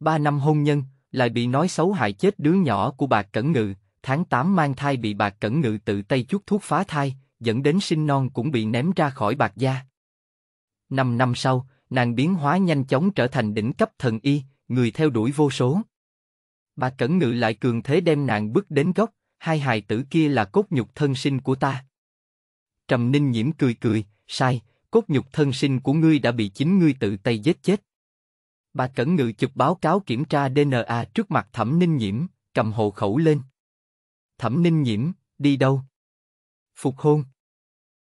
Ba năm hôn nhân, lại bị nói xấu hại chết đứa nhỏ của bà Cẩn Ngự, tháng 8 mang thai bị bà Cẩn Ngự tự tay chút thuốc phá thai, dẫn đến sinh non cũng bị ném ra khỏi bạc gia. Năm năm sau, nàng biến hóa nhanh chóng trở thành đỉnh cấp thần y, người theo đuổi vô số. Bà Cẩn Ngự lại cường thế đem nàng bước đến gốc hai hài tử kia là cốt nhục thân sinh của ta. Trầm Ninh Nhiễm cười cười, sai, cốt nhục thân sinh của ngươi đã bị chính ngươi tự tay giết chết. Bà Cẩn Ngự chụp báo cáo kiểm tra DNA trước mặt Thẩm Ninh Nhiễm, cầm hộ khẩu lên. Thẩm Ninh Nhiễm, đi đâu? Phục hôn.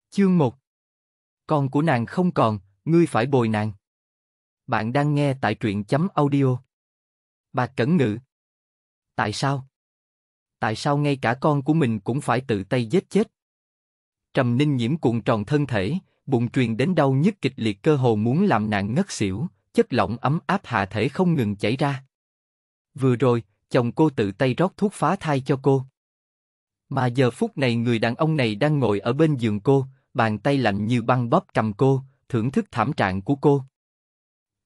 Chương 1 Con của nàng không còn, ngươi phải bồi nàng. Bạn đang nghe tại truyện chấm audio. Bà Cẩn Ngự Tại sao? Tại sao ngay cả con của mình cũng phải tự tay giết chết? Trầm Ninh Nhiễm cuộn tròn thân thể, bụng truyền đến đau nhức kịch liệt cơ hồ muốn làm nạn ngất xỉu, chất lỏng ấm áp hạ thể không ngừng chảy ra. Vừa rồi, chồng cô tự tay rót thuốc phá thai cho cô. Mà giờ phút này người đàn ông này đang ngồi ở bên giường cô, bàn tay lạnh như băng bóp cầm cô, thưởng thức thảm trạng của cô.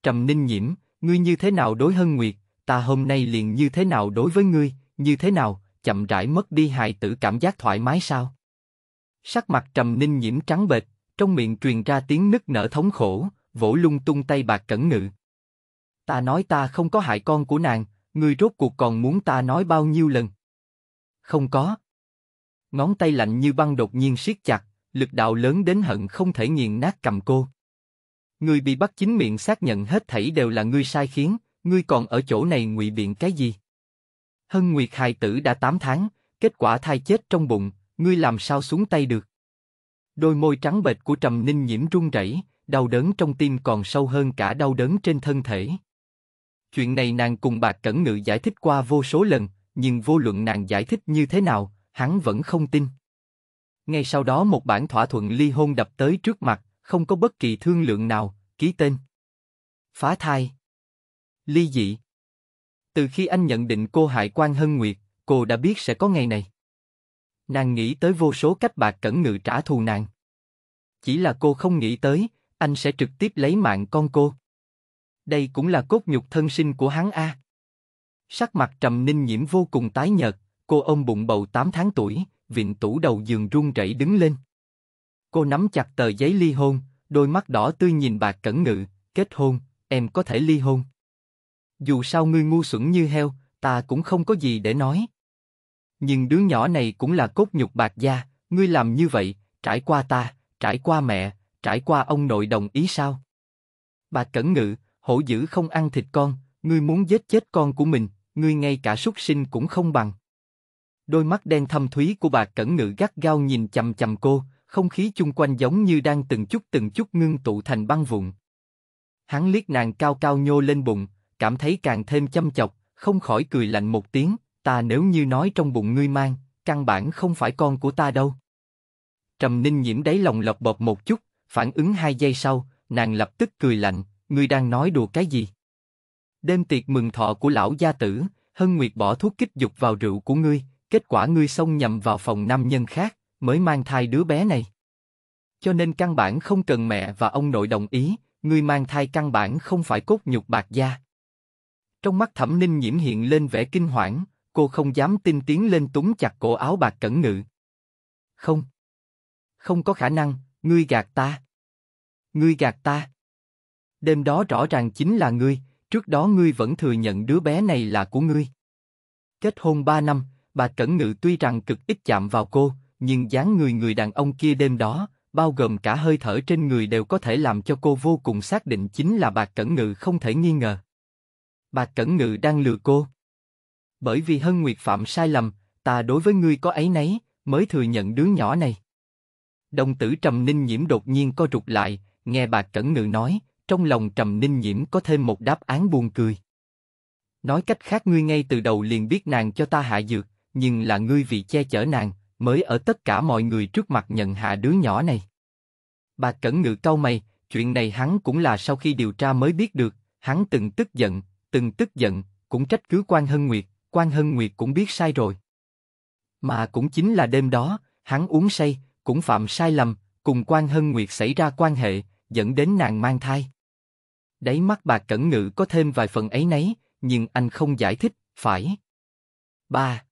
Trầm ninh nhiễm, ngươi như thế nào đối hân nguyệt, ta hôm nay liền như thế nào đối với ngươi, như thế nào, chậm rãi mất đi hài tử cảm giác thoải mái sao? Sắc mặt trầm ninh nhiễm trắng bệch, trong miệng truyền ra tiếng nức nở thống khổ, vỗ lung tung tay bạc cẩn ngự. Ta nói ta không có hại con của nàng, ngươi rốt cuộc còn muốn ta nói bao nhiêu lần? Không có. Ngón tay lạnh như băng đột nhiên siết chặt, lực đạo lớn đến hận không thể nghiền nát cầm cô. Ngươi bị bắt chính miệng xác nhận hết thảy đều là ngươi sai khiến, ngươi còn ở chỗ này ngụy biện cái gì? Hân Nguyệt hài tử đã 8 tháng, kết quả thai chết trong bụng, ngươi làm sao xuống tay được? Đôi môi trắng bệch của Trầm Ninh nhiễm run rẩy, đau đớn trong tim còn sâu hơn cả đau đớn trên thân thể. Chuyện này nàng cùng bạc cẩn ngự giải thích qua vô số lần, nhưng vô luận nàng giải thích như thế nào, hắn vẫn không tin. Ngay sau đó một bản thỏa thuận ly hôn đập tới trước mặt, không có bất kỳ thương lượng nào, ký tên. Phá thai. Ly dị. Từ khi anh nhận định cô hại quan Hân Nguyệt, cô đã biết sẽ có ngày này. Nàng nghĩ tới vô số cách bạc cẩn ngự trả thù nàng. Chỉ là cô không nghĩ tới, anh sẽ trực tiếp lấy mạng con cô. Đây cũng là cốt nhục thân sinh của hắn a. Sắc mặt Trầm Ninh Nhiễm vô cùng tái nhợt, cô ôm bụng bầu 8 tháng tuổi, vịn tủ đầu giường run rẩy đứng lên. Cô nắm chặt tờ giấy ly hôn, đôi mắt đỏ tươi nhìn bạc Cẩn Ngự, kết hôn, em có thể ly hôn. Dù sao ngươi ngu xuẩn như heo, ta cũng không có gì để nói. Nhưng đứa nhỏ này cũng là cốt nhục bạc gia, ngươi làm như vậy, trải qua ta, trải qua mẹ, trải qua ông nội đồng ý sao? Bà cẩn ngự, hổ dữ không ăn thịt con, ngươi muốn giết chết con của mình, ngươi ngay cả súc sinh cũng không bằng. Đôi mắt đen thâm thúy của bà cẩn ngự gắt gao nhìn chầm chầm cô, không khí chung quanh giống như đang từng chút từng chút ngưng tụ thành băng vụn. Hắn liếc nàng cao cao nhô lên bụng, cảm thấy càng thêm châm chọc, không khỏi cười lạnh một tiếng, ta nếu như nói trong bụng ngươi mang, căn bản không phải con của ta đâu. Trầm ninh nhiễm đáy lòng lọc bọt một chút, Phản ứng hai giây sau, nàng lập tức cười lạnh, ngươi đang nói đùa cái gì? Đêm tiệc mừng thọ của lão gia tử, Hân Nguyệt bỏ thuốc kích dục vào rượu của ngươi, kết quả ngươi xông nhầm vào phòng nam nhân khác, mới mang thai đứa bé này. Cho nên căn bản không cần mẹ và ông nội đồng ý, ngươi mang thai căn bản không phải cốt nhục bạc gia. Trong mắt Thẩm Ninh nhiễm hiện lên vẻ kinh hoảng, cô không dám tin tiến lên túng chặt cổ áo bạc cẩn ngự. Không. Không có khả năng, Ngươi gạt ta. Ngươi gạt ta. Đêm đó rõ ràng chính là ngươi, trước đó ngươi vẫn thừa nhận đứa bé này là của ngươi. Kết hôn ba năm, bà Cẩn Ngự tuy rằng cực ít chạm vào cô, nhưng dáng người người đàn ông kia đêm đó, bao gồm cả hơi thở trên người đều có thể làm cho cô vô cùng xác định chính là bà Cẩn Ngự không thể nghi ngờ. Bà Cẩn Ngự đang lừa cô. Bởi vì Hân Nguyệt phạm sai lầm, ta đối với ngươi có ấy nấy, mới thừa nhận đứa nhỏ này. Đồng tử Trầm Ninh Nhiễm đột nhiên co rụt lại, nghe bà Cẩn Ngự nói, trong lòng Trầm Ninh Nhiễm có thêm một đáp án buồn cười. Nói cách khác ngươi ngay từ đầu liền biết nàng cho ta hạ dược, nhưng là ngươi vì che chở nàng, mới ở tất cả mọi người trước mặt nhận hạ đứa nhỏ này. Bà Cẩn Ngự cau mày, chuyện này hắn cũng là sau khi điều tra mới biết được, hắn từng tức giận, từng tức giận, cũng trách cứ quan Hân Nguyệt, quan Hân Nguyệt cũng biết sai rồi. Mà cũng chính là đêm đó, hắn uống say, cũng phạm sai lầm, cùng quan hân nguyệt xảy ra quan hệ, dẫn đến nàng mang thai. Đấy mắt bà cẩn ngự có thêm vài phần ấy nấy, nhưng anh không giải thích, phải. ba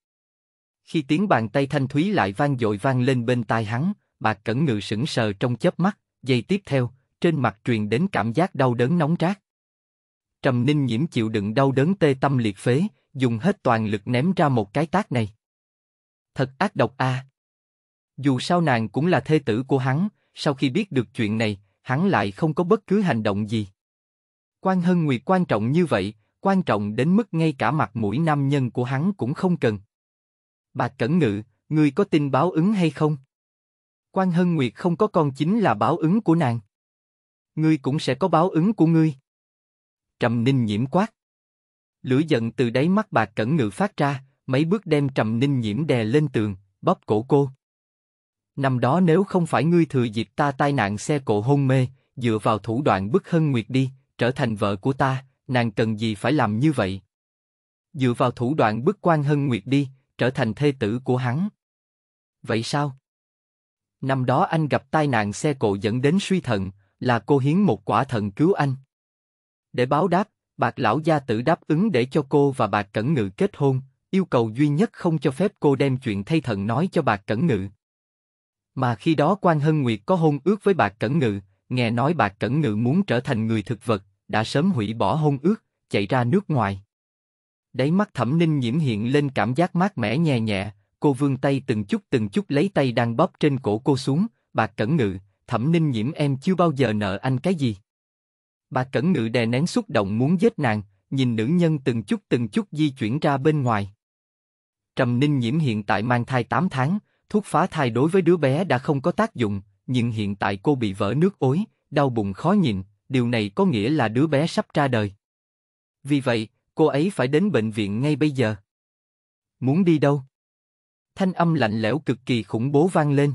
Khi tiếng bàn tay thanh thúy lại vang dội vang lên bên tai hắn, bà cẩn ngự sững sờ trong chớp mắt, giây tiếp theo, trên mặt truyền đến cảm giác đau đớn nóng rát. Trầm Ninh Nhiễm chịu đựng đau đớn tê tâm liệt phế, dùng hết toàn lực ném ra một cái tác này. Thật ác độc a. À. Dù sao nàng cũng là thê tử của hắn, sau khi biết được chuyện này, hắn lại không có bất cứ hành động gì. Quan Hân Nguyệt quan trọng như vậy, quan trọng đến mức ngay cả mặt mũi nam nhân của hắn cũng không cần. Bà Cẩn Ngự, ngươi có tin báo ứng hay không? Quan Hân Nguyệt không có con chính là báo ứng của nàng. Ngươi cũng sẽ có báo ứng của ngươi. Trầm Ninh nhiễm quát. Lửa giận từ đáy mắt bà Cẩn Ngự phát ra, mấy bước đem Trầm Ninh nhiễm đè lên tường, bóp cổ cô. Năm đó nếu không phải ngươi thừa dịp ta tai nạn xe cộ hôn mê, dựa vào thủ đoạn bức hân nguyệt đi, trở thành vợ của ta, nàng cần gì phải làm như vậy? Dựa vào thủ đoạn bức quan hân nguyệt đi, trở thành thê tử của hắn. Vậy sao? Năm đó anh gặp tai nạn xe cộ dẫn đến suy thận, là cô hiến một quả thận cứu anh. Để báo đáp, bạc lão gia tử đáp ứng để cho cô và bạc cẩn ngự kết hôn, yêu cầu duy nhất không cho phép cô đem chuyện thay thận nói cho bạc cẩn ngự. Mà khi đó quan Hân Nguyệt có hôn ước với Bạc Cẩn Ngự, nghe nói Bạc Cẩn Ngự muốn trở thành người thực vật, đã sớm hủy bỏ hôn ước, chạy ra nước ngoài. Đáy mắt thẩm ninh nhiễm hiện lên cảm giác mát mẻ nhẹ nhẹ, cô vươn tay từng chút từng chút lấy tay đang bóp trên cổ cô xuống, Bạc Cẩn Ngự, thẩm ninh nhiễm em chưa bao giờ nợ anh cái gì. Bà Cẩn Ngự đè nén xúc động muốn giết nàng, nhìn nữ nhân từng chút từng chút di chuyển ra bên ngoài. Trầm Ninh Nhiễm hiện tại mang thai 8 tháng, Thuốc phá thai đối với đứa bé đã không có tác dụng, nhưng hiện tại cô bị vỡ nước ối, đau bụng khó nhịn, điều này có nghĩa là đứa bé sắp ra đời. Vì vậy, cô ấy phải đến bệnh viện ngay bây giờ. Muốn đi đâu? Thanh âm lạnh lẽo cực kỳ khủng bố vang lên.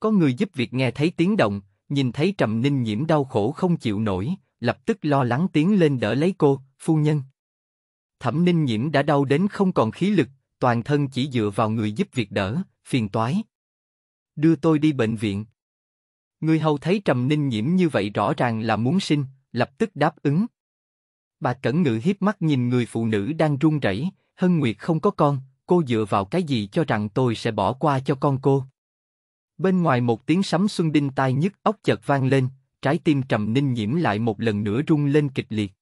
Có người giúp việc nghe thấy tiếng động, nhìn thấy Trầm Ninh nhiễm đau khổ không chịu nổi, lập tức lo lắng tiến lên đỡ lấy cô, phu nhân. Thẩm Ninh nhiễm đã đau đến không còn khí lực, toàn thân chỉ dựa vào người giúp việc đỡ, phiền toái. Đưa tôi đi bệnh viện. Người hầu thấy Trầm Ninh Nhiễm như vậy rõ ràng là muốn sinh, lập tức đáp ứng. Bà Cẩn Ngự hiếp mắt nhìn người phụ nữ đang run rẩy, Hân Nguyệt không có con, cô dựa vào cái gì cho rằng tôi sẽ bỏ qua cho con cô. Bên ngoài một tiếng sấm xuân đinh tai nhức óc chợt vang lên, trái tim Trầm Ninh Nhiễm lại một lần nữa rung lên kịch liệt.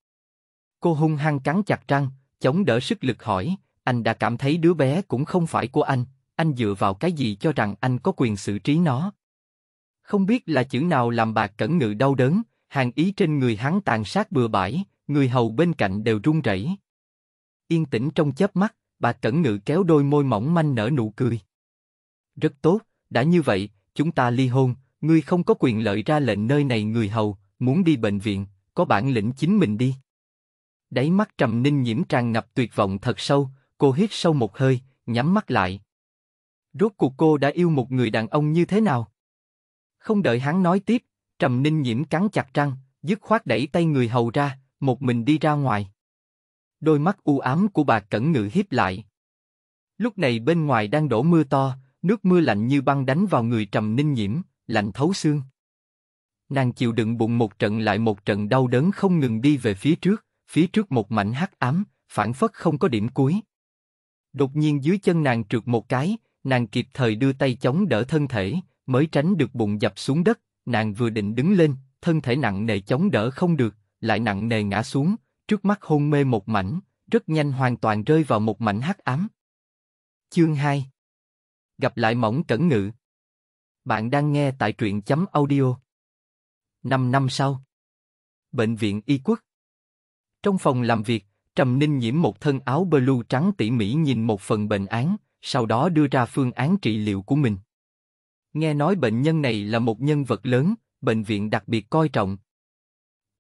Cô hung hăng cắn chặt răng, chống đỡ sức lực hỏi, anh đã cảm thấy đứa bé cũng không phải của anh, anh dựa vào cái gì cho rằng anh có quyền xử trí nó? Không biết là chữ nào làm bạc cẩn ngự đau đớn, hàng ý trên người hắn tàn sát bừa bãi, người hầu bên cạnh đều run rẩy. Yên tĩnh trong chớp mắt, bà cẩn ngự kéo đôi môi mỏng manh nở nụ cười. Rất tốt, đã như vậy, chúng ta ly hôn, ngươi không có quyền lợi ra lệnh nơi này người hầu, muốn đi bệnh viện, có bản lĩnh chính mình đi. Đáy mắt trầm ninh nhiễm tràn ngập tuyệt vọng thật sâu, cô hít sâu một hơi, nhắm mắt lại. Rốt cuộc cô đã yêu một người đàn ông như thế nào? Không đợi hắn nói tiếp, Trầm Ninh Nhiễm cắn chặt răng, dứt khoát đẩy tay người hầu ra, một mình đi ra ngoài. Đôi mắt u ám của bà Cẩn Ngự hiếp lại. Lúc này bên ngoài đang đổ mưa to, nước mưa lạnh như băng đánh vào người Trầm Ninh Nhiễm, lạnh thấu xương. Nàng chịu đựng bụng một trận lại một trận đau đớn không ngừng đi về phía trước, phía trước một mảnh hắc ám, phản phất không có điểm cuối. Đột nhiên dưới chân nàng trượt một cái, nàng kịp thời đưa tay chống đỡ thân thể, mới tránh được bụng dập xuống đất, nàng vừa định đứng lên, thân thể nặng nề chống đỡ không được, lại nặng nề ngã xuống, trước mắt hôn mê một mảnh, rất nhanh hoàn toàn rơi vào một mảnh hắc ám. Chương 2 Gặp lại mỏng cẩn ngự Bạn đang nghe tại truyện chấm audio năm năm sau Bệnh viện Y Quốc Trong phòng làm việc, Trầm Ninh nhiễm một thân áo blue trắng tỉ mỉ nhìn một phần bệnh án, sau đó đưa ra phương án trị liệu của mình. Nghe nói bệnh nhân này là một nhân vật lớn, bệnh viện đặc biệt coi trọng.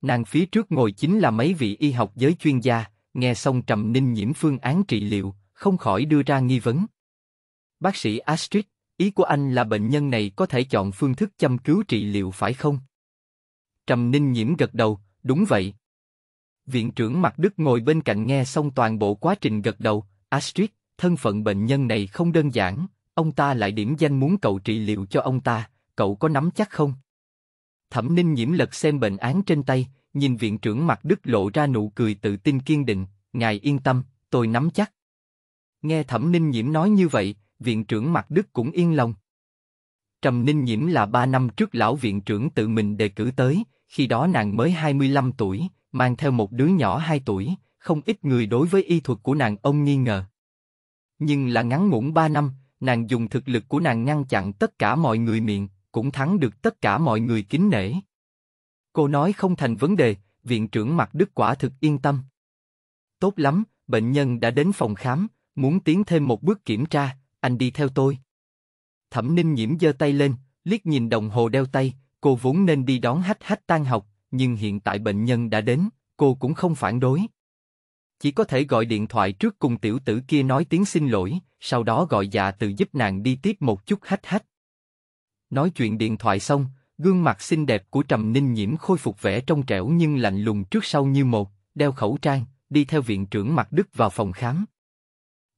Nàng phía trước ngồi chính là mấy vị y học giới chuyên gia, nghe xong Trầm Ninh nhiễm phương án trị liệu, không khỏi đưa ra nghi vấn. Bác sĩ Astrid, ý của anh là bệnh nhân này có thể chọn phương thức chăm cứu trị liệu phải không? Trầm Ninh nhiễm gật đầu, đúng vậy. Viện trưởng Mặt Đức ngồi bên cạnh nghe xong toàn bộ quá trình gật đầu, Astrid, thân phận bệnh nhân này không đơn giản, ông ta lại điểm danh muốn cậu trị liệu cho ông ta, cậu có nắm chắc không? Thẩm Ninh nhiễm lật xem bệnh án trên tay, nhìn viện trưởng mặt đức lộ ra nụ cười tự tin kiên định, ngài yên tâm, tôi nắm chắc. Nghe Thẩm Ninh nhiễm nói như vậy, viện trưởng mặt đức cũng yên lòng. Trầm Ninh Nhiễm là 3 năm trước lão viện trưởng tự mình đề cử tới, khi đó nàng mới 25 tuổi, mang theo một đứa nhỏ 2 tuổi, không ít người đối với y thuật của nàng ông nghi ngờ nhưng là ngắn ngủn ba năm, nàng dùng thực lực của nàng ngăn chặn tất cả mọi người miệng, cũng thắng được tất cả mọi người kính nể. Cô nói không thành vấn đề, viện trưởng mặt đức quả thực yên tâm. Tốt lắm, bệnh nhân đã đến phòng khám, muốn tiến thêm một bước kiểm tra, anh đi theo tôi. Thẩm ninh nhiễm giơ tay lên, liếc nhìn đồng hồ đeo tay, cô vốn nên đi đón hách hách tan học, nhưng hiện tại bệnh nhân đã đến, cô cũng không phản đối. Chỉ có thể gọi điện thoại trước cùng tiểu tử kia nói tiếng xin lỗi, sau đó gọi dạ từ giúp nàng đi tiếp một chút hách hách. Nói chuyện điện thoại xong, gương mặt xinh đẹp của Trầm Ninh Nhiễm khôi phục vẻ trong trẻo nhưng lạnh lùng trước sau như một, đeo khẩu trang, đi theo viện trưởng mặt Đức vào phòng khám.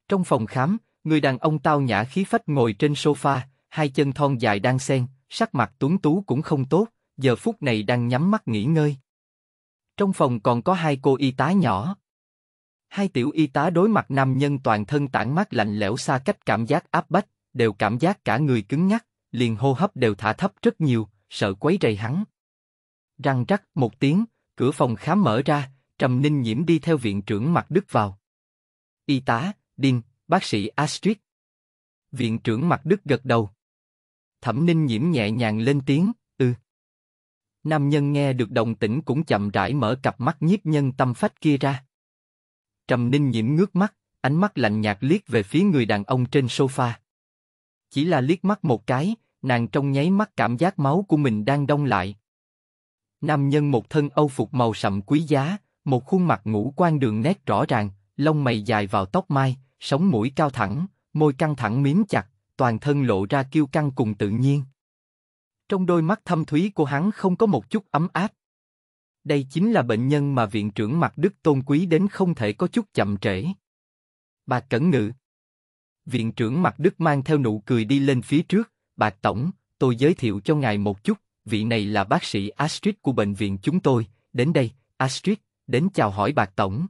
Trong phòng khám, người đàn ông tao nhã khí phách ngồi trên sofa, hai chân thon dài đang sen, sắc mặt tuấn tú cũng không tốt, giờ phút này đang nhắm mắt nghỉ ngơi. Trong phòng còn có hai cô y tá nhỏ, Hai tiểu y tá đối mặt nam nhân toàn thân tản mát lạnh lẽo xa cách cảm giác áp bách, đều cảm giác cả người cứng nhắc liền hô hấp đều thả thấp rất nhiều, sợ quấy rầy hắn. Răng rắc một tiếng, cửa phòng khám mở ra, Trầm Ninh Nhiễm đi theo viện trưởng Mặt Đức vào. Y tá, Điên, bác sĩ Astrid. Viện trưởng Mặt Đức gật đầu. Thẩm Ninh Nhiễm nhẹ nhàng lên tiếng, ư ừ. Nam nhân nghe được đồng tĩnh cũng chậm rãi mở cặp mắt nhiếp nhân tâm phách kia ra. Trầm Ninh Nhiễm ngước mắt, ánh mắt lạnh nhạt liếc về phía người đàn ông trên sofa. Chỉ là liếc mắt một cái, nàng trong nháy mắt cảm giác máu của mình đang đông lại. Nam nhân một thân âu phục màu sậm quý giá, một khuôn mặt ngũ quan đường nét rõ ràng, lông mày dài vào tóc mai, sống mũi cao thẳng, môi căng thẳng miếm chặt, toàn thân lộ ra kiêu căng cùng tự nhiên. Trong đôi mắt thâm thúy của hắn không có một chút ấm áp, đây chính là bệnh nhân mà viện trưởng mặt đức tôn quý đến không thể có chút chậm trễ. Bà Cẩn Ngự Viện trưởng mặt đức mang theo nụ cười đi lên phía trước, bà Tổng, tôi giới thiệu cho ngài một chút, vị này là bác sĩ Astrid của bệnh viện chúng tôi, đến đây, Astrid, đến chào hỏi bà Tổng.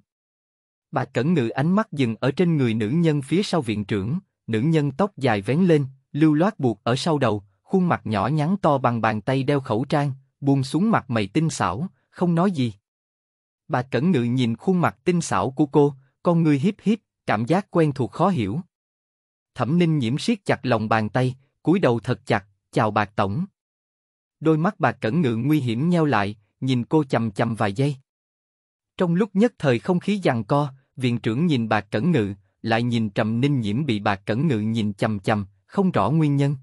Bà Cẩn Ngự ánh mắt dừng ở trên người nữ nhân phía sau viện trưởng, nữ nhân tóc dài vén lên, lưu loát buộc ở sau đầu, khuôn mặt nhỏ nhắn to bằng bàn tay đeo khẩu trang, buông xuống mặt mày tinh xảo, không nói gì. Bà cẩn ngự nhìn khuôn mặt tinh xảo của cô, con người hiếp hiếp, cảm giác quen thuộc khó hiểu. Thẩm Ninh nhiễm siết chặt lòng bàn tay, cúi đầu thật chặt, chào bạc tổng. Đôi mắt bà cẩn ngự nguy hiểm nheo lại, nhìn cô chầm chầm vài giây. Trong lúc nhất thời không khí giằng co, viện trưởng nhìn bà cẩn ngự, lại nhìn trầm ninh nhiễm bị bà cẩn ngự nhìn chầm chầm, không rõ nguyên nhân.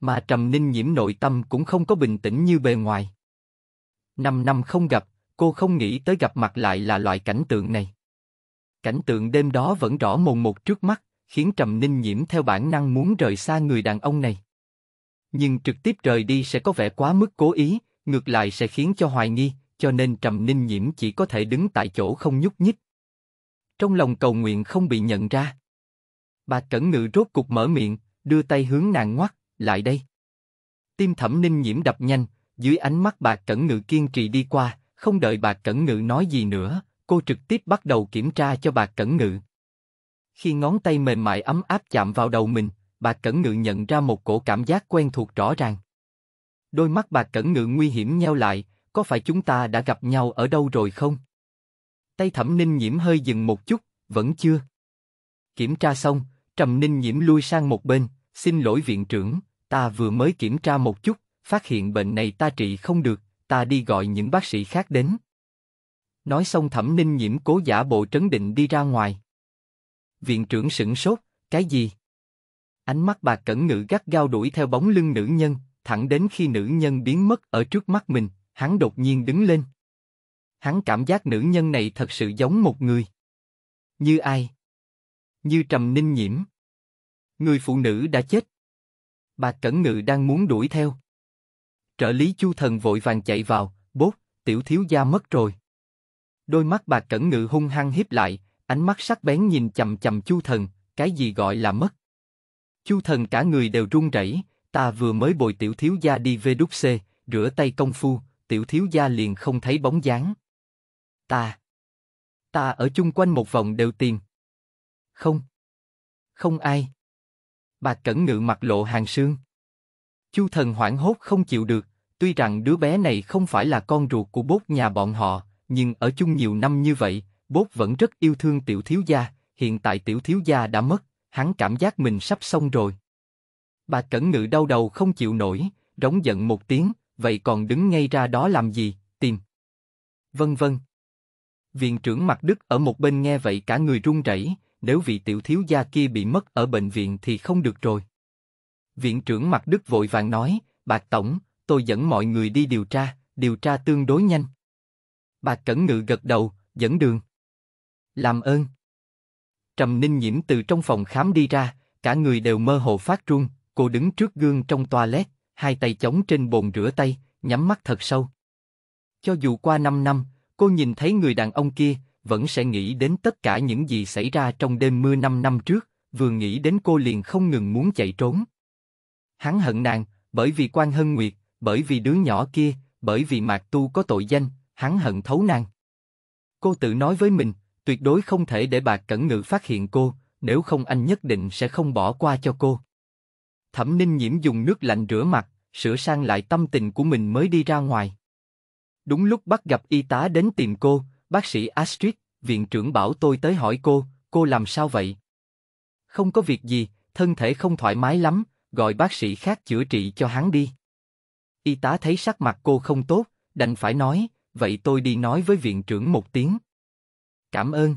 Mà trầm ninh nhiễm nội tâm cũng không có bình tĩnh như bề ngoài. Năm năm không gặp, cô không nghĩ tới gặp mặt lại là loại cảnh tượng này. Cảnh tượng đêm đó vẫn rõ mồn một trước mắt, khiến Trầm Ninh Nhiễm theo bản năng muốn rời xa người đàn ông này. Nhưng trực tiếp rời đi sẽ có vẻ quá mức cố ý, ngược lại sẽ khiến cho hoài nghi, cho nên Trầm Ninh Nhiễm chỉ có thể đứng tại chỗ không nhúc nhích. Trong lòng cầu nguyện không bị nhận ra. Bà Cẩn Ngự rốt cục mở miệng, đưa tay hướng nàng ngoắt, lại đây. Tim Thẩm Ninh Nhiễm đập nhanh, dưới ánh mắt bà Cẩn Ngự kiên trì đi qua, không đợi bà Cẩn Ngự nói gì nữa, cô trực tiếp bắt đầu kiểm tra cho bà Cẩn Ngự. Khi ngón tay mềm mại ấm áp chạm vào đầu mình, bà Cẩn Ngự nhận ra một cổ cảm giác quen thuộc rõ ràng. Đôi mắt bà Cẩn Ngự nguy hiểm nheo lại, có phải chúng ta đã gặp nhau ở đâu rồi không? Tay thẩm ninh nhiễm hơi dừng một chút, vẫn chưa. Kiểm tra xong, trầm ninh nhiễm lui sang một bên, xin lỗi viện trưởng, ta vừa mới kiểm tra một chút, phát hiện bệnh này ta trị không được, ta đi gọi những bác sĩ khác đến. Nói xong thẩm ninh nhiễm cố giả bộ trấn định đi ra ngoài. Viện trưởng sửng sốt, cái gì? Ánh mắt bà cẩn ngự gắt gao đuổi theo bóng lưng nữ nhân, thẳng đến khi nữ nhân biến mất ở trước mắt mình, hắn đột nhiên đứng lên. Hắn cảm giác nữ nhân này thật sự giống một người. Như ai? Như Trầm Ninh Nhiễm. Người phụ nữ đã chết. Bà Cẩn Ngự đang muốn đuổi theo. Trợ lý Chu Thần vội vàng chạy vào, bốt, tiểu thiếu gia mất rồi. Đôi mắt bà cẩn ngự hung hăng hiếp lại, ánh mắt sắc bén nhìn chầm chầm Chu Thần, cái gì gọi là mất. Chu Thần cả người đều run rẩy, ta vừa mới bồi tiểu thiếu gia đi về đúc xê, rửa tay công phu, tiểu thiếu gia liền không thấy bóng dáng. Ta, ta ở chung quanh một vòng đều tìm. Không, không ai. Bà cẩn ngự mặt lộ hàng xương Chu thần hoảng hốt không chịu được, tuy rằng đứa bé này không phải là con ruột của bốt nhà bọn họ, nhưng ở chung nhiều năm như vậy, bốt vẫn rất yêu thương tiểu thiếu gia, hiện tại tiểu thiếu gia đã mất, hắn cảm giác mình sắp xong rồi. Bà Cẩn Ngự đau đầu không chịu nổi, rống giận một tiếng, vậy còn đứng ngay ra đó làm gì, tìm. Vân vân. Viện trưởng Mặt Đức ở một bên nghe vậy cả người run rẩy, nếu vị tiểu thiếu gia kia bị mất ở bệnh viện thì không được rồi. Viện trưởng Mặt Đức vội vàng nói, Bạc Tổng, tôi dẫn mọi người đi điều tra, điều tra tương đối nhanh. Bạc Cẩn Ngự gật đầu, dẫn đường. Làm ơn. Trầm Ninh Nhiễm từ trong phòng khám đi ra, cả người đều mơ hồ phát run, cô đứng trước gương trong toilet, hai tay chống trên bồn rửa tay, nhắm mắt thật sâu. Cho dù qua năm năm, cô nhìn thấy người đàn ông kia, vẫn sẽ nghĩ đến tất cả những gì xảy ra trong đêm mưa năm năm trước, vừa nghĩ đến cô liền không ngừng muốn chạy trốn. Hắn hận nàng, bởi vì quan hân nguyệt, bởi vì đứa nhỏ kia, bởi vì mạc tu có tội danh, hắn hận thấu nàng. Cô tự nói với mình, tuyệt đối không thể để bạc cẩn ngự phát hiện cô, nếu không anh nhất định sẽ không bỏ qua cho cô. Thẩm ninh nhiễm dùng nước lạnh rửa mặt, sửa sang lại tâm tình của mình mới đi ra ngoài. Đúng lúc bắt gặp y tá đến tìm cô, bác sĩ Astrid, viện trưởng bảo tôi tới hỏi cô, cô làm sao vậy? Không có việc gì, thân thể không thoải mái lắm, gọi bác sĩ khác chữa trị cho hắn đi. Y tá thấy sắc mặt cô không tốt, đành phải nói, vậy tôi đi nói với viện trưởng một tiếng. Cảm ơn.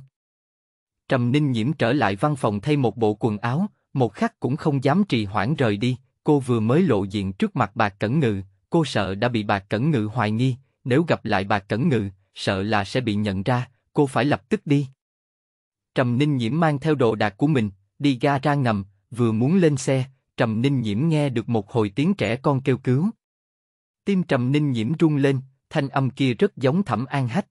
Trầm Ninh Nhiễm trở lại văn phòng thay một bộ quần áo, một khắc cũng không dám trì hoãn rời đi, cô vừa mới lộ diện trước mặt bà Cẩn Ngự, cô sợ đã bị bà Cẩn Ngự hoài nghi, nếu gặp lại bà Cẩn Ngự, sợ là sẽ bị nhận ra, cô phải lập tức đi. Trầm Ninh Nhiễm mang theo đồ đạc của mình, đi ga ra ngầm, vừa muốn lên xe, Trầm Ninh Nhiễm nghe được một hồi tiếng trẻ con kêu cứu. Tim Trầm Ninh Nhiễm rung lên, thanh âm kia rất giống Thẩm An Hách.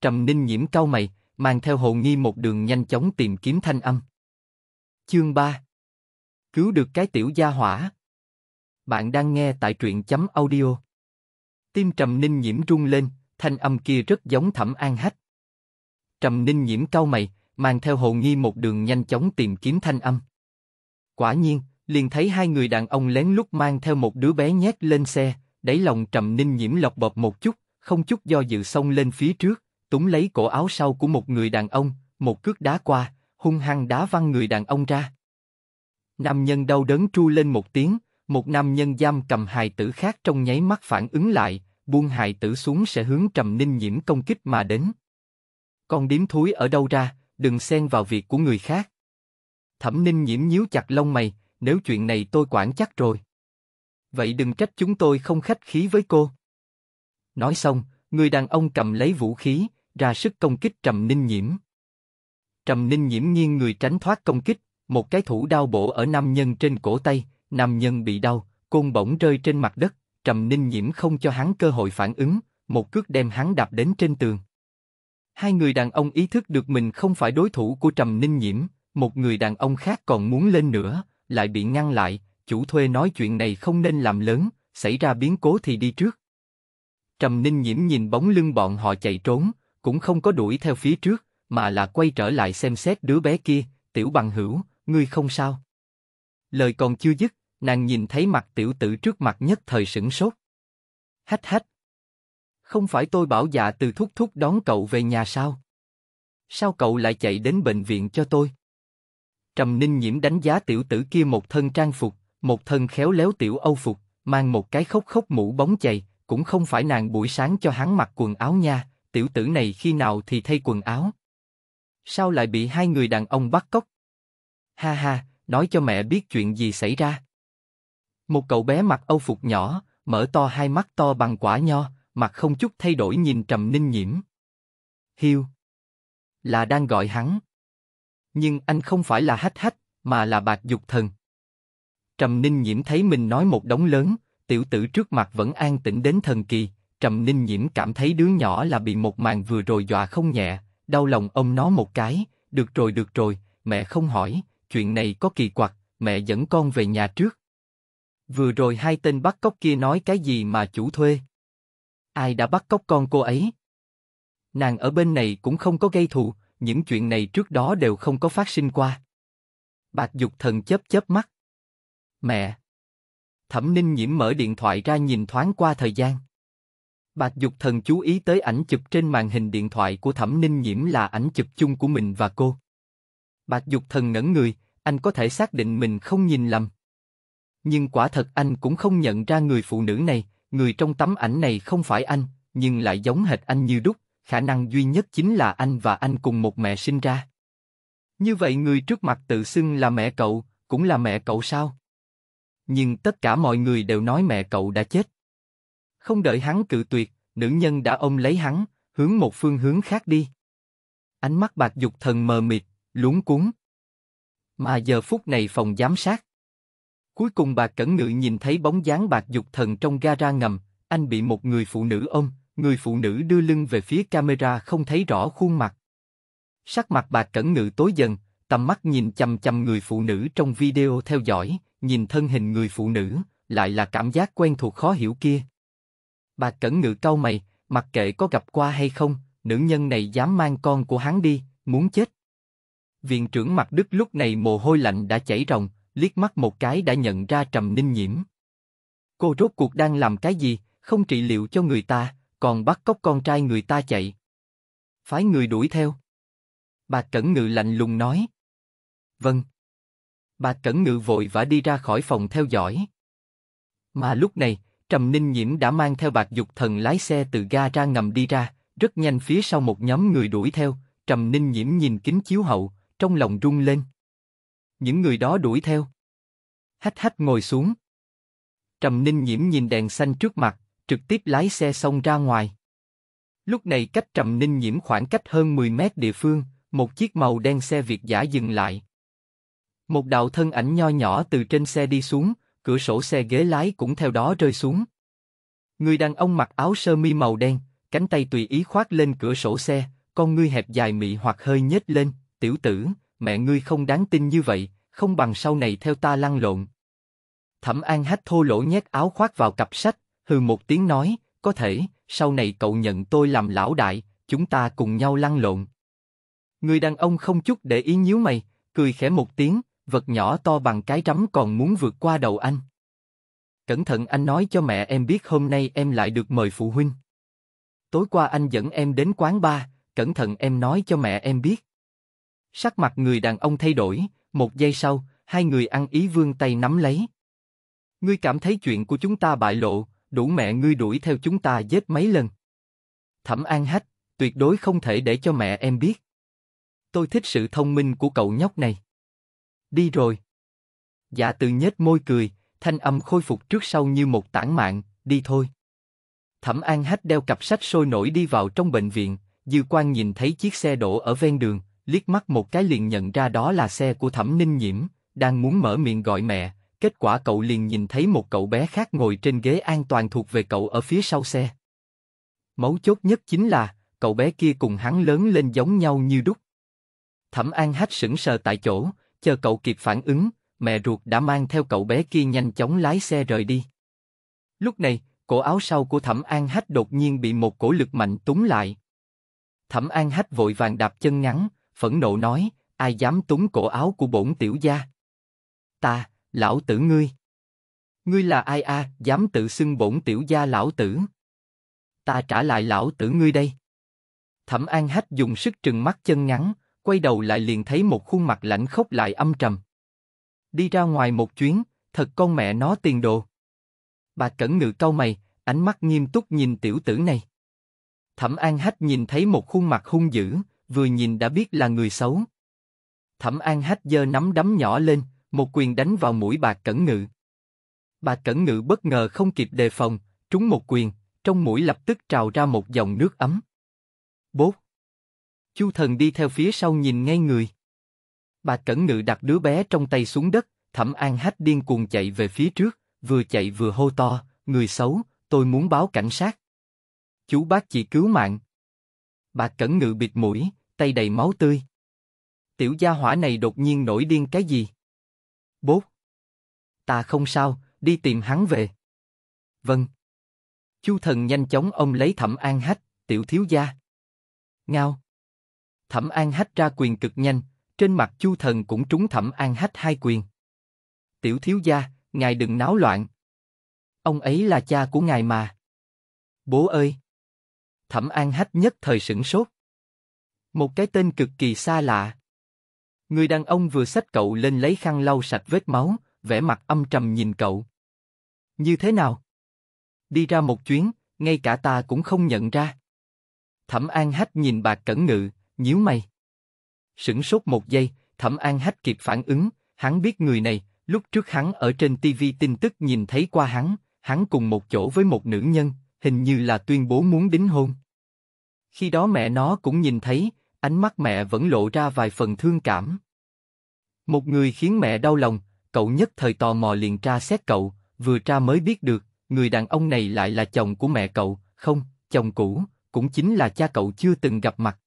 Trầm Ninh Nhiễm cau mày, mang theo hồ nghi một đường nhanh chóng tìm kiếm thanh âm. Chương ba Cứu được cái tiểu gia hỏa Bạn đang nghe tại truyện chấm audio. Tim Trầm Ninh Nhiễm rung lên, thanh âm kia rất giống Thẩm An Hách. Trầm Ninh Nhiễm cau mày, mang theo hồ nghi một đường nhanh chóng tìm kiếm thanh âm. Quả nhiên, liền thấy hai người đàn ông lén lút mang theo một đứa bé nhét lên xe, đẩy lòng trầm ninh nhiễm lọc bọc một chút, không chút do dự xông lên phía trước, túm lấy cổ áo sau của một người đàn ông, một cước đá qua, hung hăng đá văng người đàn ông ra. Nam nhân đau đớn tru lên một tiếng, một nam nhân giam cầm hài tử khác trong nháy mắt phản ứng lại, buông hài tử xuống sẽ hướng trầm ninh nhiễm công kích mà đến. Con điếm thúi ở đâu ra, đừng xen vào việc của người khác. Thẩm ninh nhiễm nhíu chặt lông mày, nếu chuyện này tôi quản chắc rồi. Vậy đừng trách chúng tôi không khách khí với cô. Nói xong, người đàn ông cầm lấy vũ khí, ra sức công kích Trầm Ninh Nhiễm. Trầm Ninh Nhiễm nghiêng người tránh thoát công kích, một cái thủ đau bổ ở nam nhân trên cổ tay, nam nhân bị đau, côn bỗng rơi trên mặt đất, Trầm Ninh Nhiễm không cho hắn cơ hội phản ứng, một cước đem hắn đạp đến trên tường. Hai người đàn ông ý thức được mình không phải đối thủ của Trầm Ninh Nhiễm, một người đàn ông khác còn muốn lên nữa, lại bị ngăn lại, chủ thuê nói chuyện này không nên làm lớn, xảy ra biến cố thì đi trước. Trầm Ninh Nhiễm nhìn bóng lưng bọn họ chạy trốn, cũng không có đuổi theo phía trước, mà là quay trở lại xem xét đứa bé kia, tiểu bằng hữu, ngươi không sao. Lời còn chưa dứt, nàng nhìn thấy mặt tiểu tử trước mặt nhất thời sửng sốt. Hách hách. Không phải tôi bảo dạ từ thúc thúc đón cậu về nhà sao? Sao cậu lại chạy đến bệnh viện cho tôi? Trầm Ninh Nhiễm đánh giá tiểu tử kia một thân trang phục, một thân khéo léo tiểu Âu phục, mang một cái khóc khóc mũ bóng chày, cũng không phải nàng buổi sáng cho hắn mặc quần áo nha, tiểu tử này khi nào thì thay quần áo. Sao lại bị hai người đàn ông bắt cóc? Ha ha, nói cho mẹ biết chuyện gì xảy ra. Một cậu bé mặc Âu phục nhỏ, mở to hai mắt to bằng quả nho, mặt không chút thay đổi nhìn Trầm Ninh Nhiễm. Hiu. Là đang gọi hắn nhưng anh không phải là hách hách, mà là bạch dục thần. Trầm Ninh Nhiễm thấy mình nói một đống lớn, tiểu tử trước mặt vẫn an tĩnh đến thần kỳ, Trầm Ninh Nhiễm cảm thấy đứa nhỏ là bị một màn vừa rồi dọa không nhẹ, đau lòng ông nó một cái, được rồi được rồi, mẹ không hỏi, chuyện này có kỳ quặc, mẹ dẫn con về nhà trước. Vừa rồi hai tên bắt cóc kia nói cái gì mà chủ thuê? Ai đã bắt cóc con cô ấy? Nàng ở bên này cũng không có gây thù, những chuyện này trước đó đều không có phát sinh qua. Bạch Dục Thần chớp chớp mắt. Mẹ. Thẩm Ninh Nhiễm mở điện thoại ra nhìn thoáng qua thời gian. Bạch Dục Thần chú ý tới ảnh chụp trên màn hình điện thoại của Thẩm Ninh Nhiễm là ảnh chụp chung của mình và cô. Bạch Dục Thần ngẩn người, anh có thể xác định mình không nhìn lầm. Nhưng quả thật anh cũng không nhận ra người phụ nữ này, người trong tấm ảnh này không phải anh, nhưng lại giống hệt anh như đúc, khả năng duy nhất chính là anh và anh cùng một mẹ sinh ra. Như vậy người trước mặt tự xưng là mẹ cậu, cũng là mẹ cậu sao? Nhưng tất cả mọi người đều nói mẹ cậu đã chết. Không đợi hắn cự tuyệt, nữ nhân đã ôm lấy hắn, hướng một phương hướng khác đi. Ánh mắt bạc dục thần mờ mịt, luống cuốn. Mà giờ phút này phòng giám sát. Cuối cùng bà Cẩn Ngự nhìn thấy bóng dáng bạc dục thần trong gara ngầm, anh bị một người phụ nữ ôm người phụ nữ đưa lưng về phía camera không thấy rõ khuôn mặt. Sắc mặt bà cẩn ngự tối dần, tầm mắt nhìn chầm chầm người phụ nữ trong video theo dõi, nhìn thân hình người phụ nữ, lại là cảm giác quen thuộc khó hiểu kia. Bà cẩn ngự cau mày, mặc kệ có gặp qua hay không, nữ nhân này dám mang con của hắn đi, muốn chết. Viện trưởng mặt đức lúc này mồ hôi lạnh đã chảy ròng, liếc mắt một cái đã nhận ra trầm ninh nhiễm. Cô rốt cuộc đang làm cái gì, không trị liệu cho người ta, còn bắt cóc con trai người ta chạy. Phái người đuổi theo. Bà Cẩn Ngự lạnh lùng nói. Vâng. Bà Cẩn Ngự vội vã đi ra khỏi phòng theo dõi. Mà lúc này, Trầm Ninh Nhiễm đã mang theo bạc dục thần lái xe từ ga ra ngầm đi ra, rất nhanh phía sau một nhóm người đuổi theo, Trầm Ninh Nhiễm nhìn kính chiếu hậu, trong lòng rung lên. Những người đó đuổi theo. Hách hách ngồi xuống. Trầm Ninh Nhiễm nhìn đèn xanh trước mặt, trực tiếp lái xe xông ra ngoài. Lúc này cách Trầm Ninh Nhiễm khoảng cách hơn 10 mét địa phương, một chiếc màu đen xe Việt giả dừng lại. Một đạo thân ảnh nho nhỏ từ trên xe đi xuống, cửa sổ xe ghế lái cũng theo đó rơi xuống. Người đàn ông mặc áo sơ mi màu đen, cánh tay tùy ý khoác lên cửa sổ xe, con ngươi hẹp dài mị hoặc hơi nhếch lên, tiểu tử, mẹ ngươi không đáng tin như vậy, không bằng sau này theo ta lăn lộn. Thẩm An Hách thô lỗ nhét áo khoác vào cặp sách, hừ một tiếng nói, có thể, sau này cậu nhận tôi làm lão đại, chúng ta cùng nhau lăn lộn. Người đàn ông không chút để ý nhíu mày, cười khẽ một tiếng, vật nhỏ to bằng cái rắm còn muốn vượt qua đầu anh. Cẩn thận anh nói cho mẹ em biết hôm nay em lại được mời phụ huynh. Tối qua anh dẫn em đến quán bar, cẩn thận em nói cho mẹ em biết. Sắc mặt người đàn ông thay đổi, một giây sau, hai người ăn ý vương tay nắm lấy. Ngươi cảm thấy chuyện của chúng ta bại lộ, đủ mẹ ngươi đuổi theo chúng ta giết mấy lần. Thẩm An Hách, tuyệt đối không thể để cho mẹ em biết. Tôi thích sự thông minh của cậu nhóc này. Đi rồi. Dạ từ nhếch môi cười, thanh âm khôi phục trước sau như một tảng mạng, đi thôi. Thẩm An Hách đeo cặp sách sôi nổi đi vào trong bệnh viện, Dư Quan nhìn thấy chiếc xe đổ ở ven đường, liếc mắt một cái liền nhận ra đó là xe của Thẩm Ninh Nhiễm, đang muốn mở miệng gọi mẹ, kết quả cậu liền nhìn thấy một cậu bé khác ngồi trên ghế an toàn thuộc về cậu ở phía sau xe. Mấu chốt nhất chính là, cậu bé kia cùng hắn lớn lên giống nhau như đúc. Thẩm An Hách sững sờ tại chỗ, chờ cậu kịp phản ứng, mẹ ruột đã mang theo cậu bé kia nhanh chóng lái xe rời đi. Lúc này, cổ áo sau của Thẩm An Hách đột nhiên bị một cổ lực mạnh túng lại. Thẩm An Hách vội vàng đạp chân ngắn, phẫn nộ nói, ai dám túng cổ áo của bổn tiểu gia? Ta, lão tử ngươi. Ngươi là ai a, dám tự xưng bổn tiểu gia lão tử. Ta trả lại lão tử ngươi đây. Thẩm An Hách dùng sức trừng mắt chân ngắn, quay đầu lại liền thấy một khuôn mặt lạnh khốc lại âm trầm. Đi ra ngoài một chuyến, thật con mẹ nó tiền đồ. Bà cẩn ngự cau mày, ánh mắt nghiêm túc nhìn tiểu tử này. Thẩm An Hách nhìn thấy một khuôn mặt hung dữ, vừa nhìn đã biết là người xấu. Thẩm An Hách giơ nắm đấm nhỏ lên, một quyền đánh vào mũi bà Cẩn Ngự. Bà Cẩn Ngự bất ngờ không kịp đề phòng, trúng một quyền, trong mũi lập tức trào ra một dòng nước ấm. Bố! Chu thần đi theo phía sau nhìn ngay người. Bà Cẩn Ngự đặt đứa bé trong tay xuống đất, thẩm an hách điên cuồng chạy về phía trước, vừa chạy vừa hô to, người xấu, tôi muốn báo cảnh sát. Chú bác chỉ cứu mạng. Bà Cẩn Ngự bịt mũi, tay đầy máu tươi. Tiểu gia hỏa này đột nhiên nổi điên cái gì? Bố. Ta không sao, đi tìm hắn về. Vâng. Chu thần nhanh chóng ông lấy thẩm an hách, tiểu thiếu gia. Ngao. Thẩm an hách ra quyền cực nhanh, trên mặt chu thần cũng trúng thẩm an hách hai quyền. Tiểu thiếu gia, ngài đừng náo loạn. Ông ấy là cha của ngài mà. Bố ơi. Thẩm an hách nhất thời sửng sốt. Một cái tên cực kỳ xa lạ. Người đàn ông vừa xách cậu lên lấy khăn lau sạch vết máu, vẻ mặt âm trầm nhìn cậu. Như thế nào? Đi ra một chuyến, ngay cả ta cũng không nhận ra. Thẩm An Hách nhìn bà Cẩn Ngự, nhíu mày. Sửng sốt một giây, Thẩm An Hách kịp phản ứng, hắn biết người này, lúc trước hắn ở trên TV tin tức nhìn thấy qua hắn, hắn cùng một chỗ với một nữ nhân, hình như là tuyên bố muốn đính hôn. Khi đó mẹ nó cũng nhìn thấy, ánh mắt mẹ vẫn lộ ra vài phần thương cảm. Một người khiến mẹ đau lòng, cậu nhất thời tò mò liền tra xét cậu, vừa tra mới biết được, người đàn ông này lại là chồng của mẹ cậu, không, chồng cũ, cũng chính là cha cậu chưa từng gặp mặt.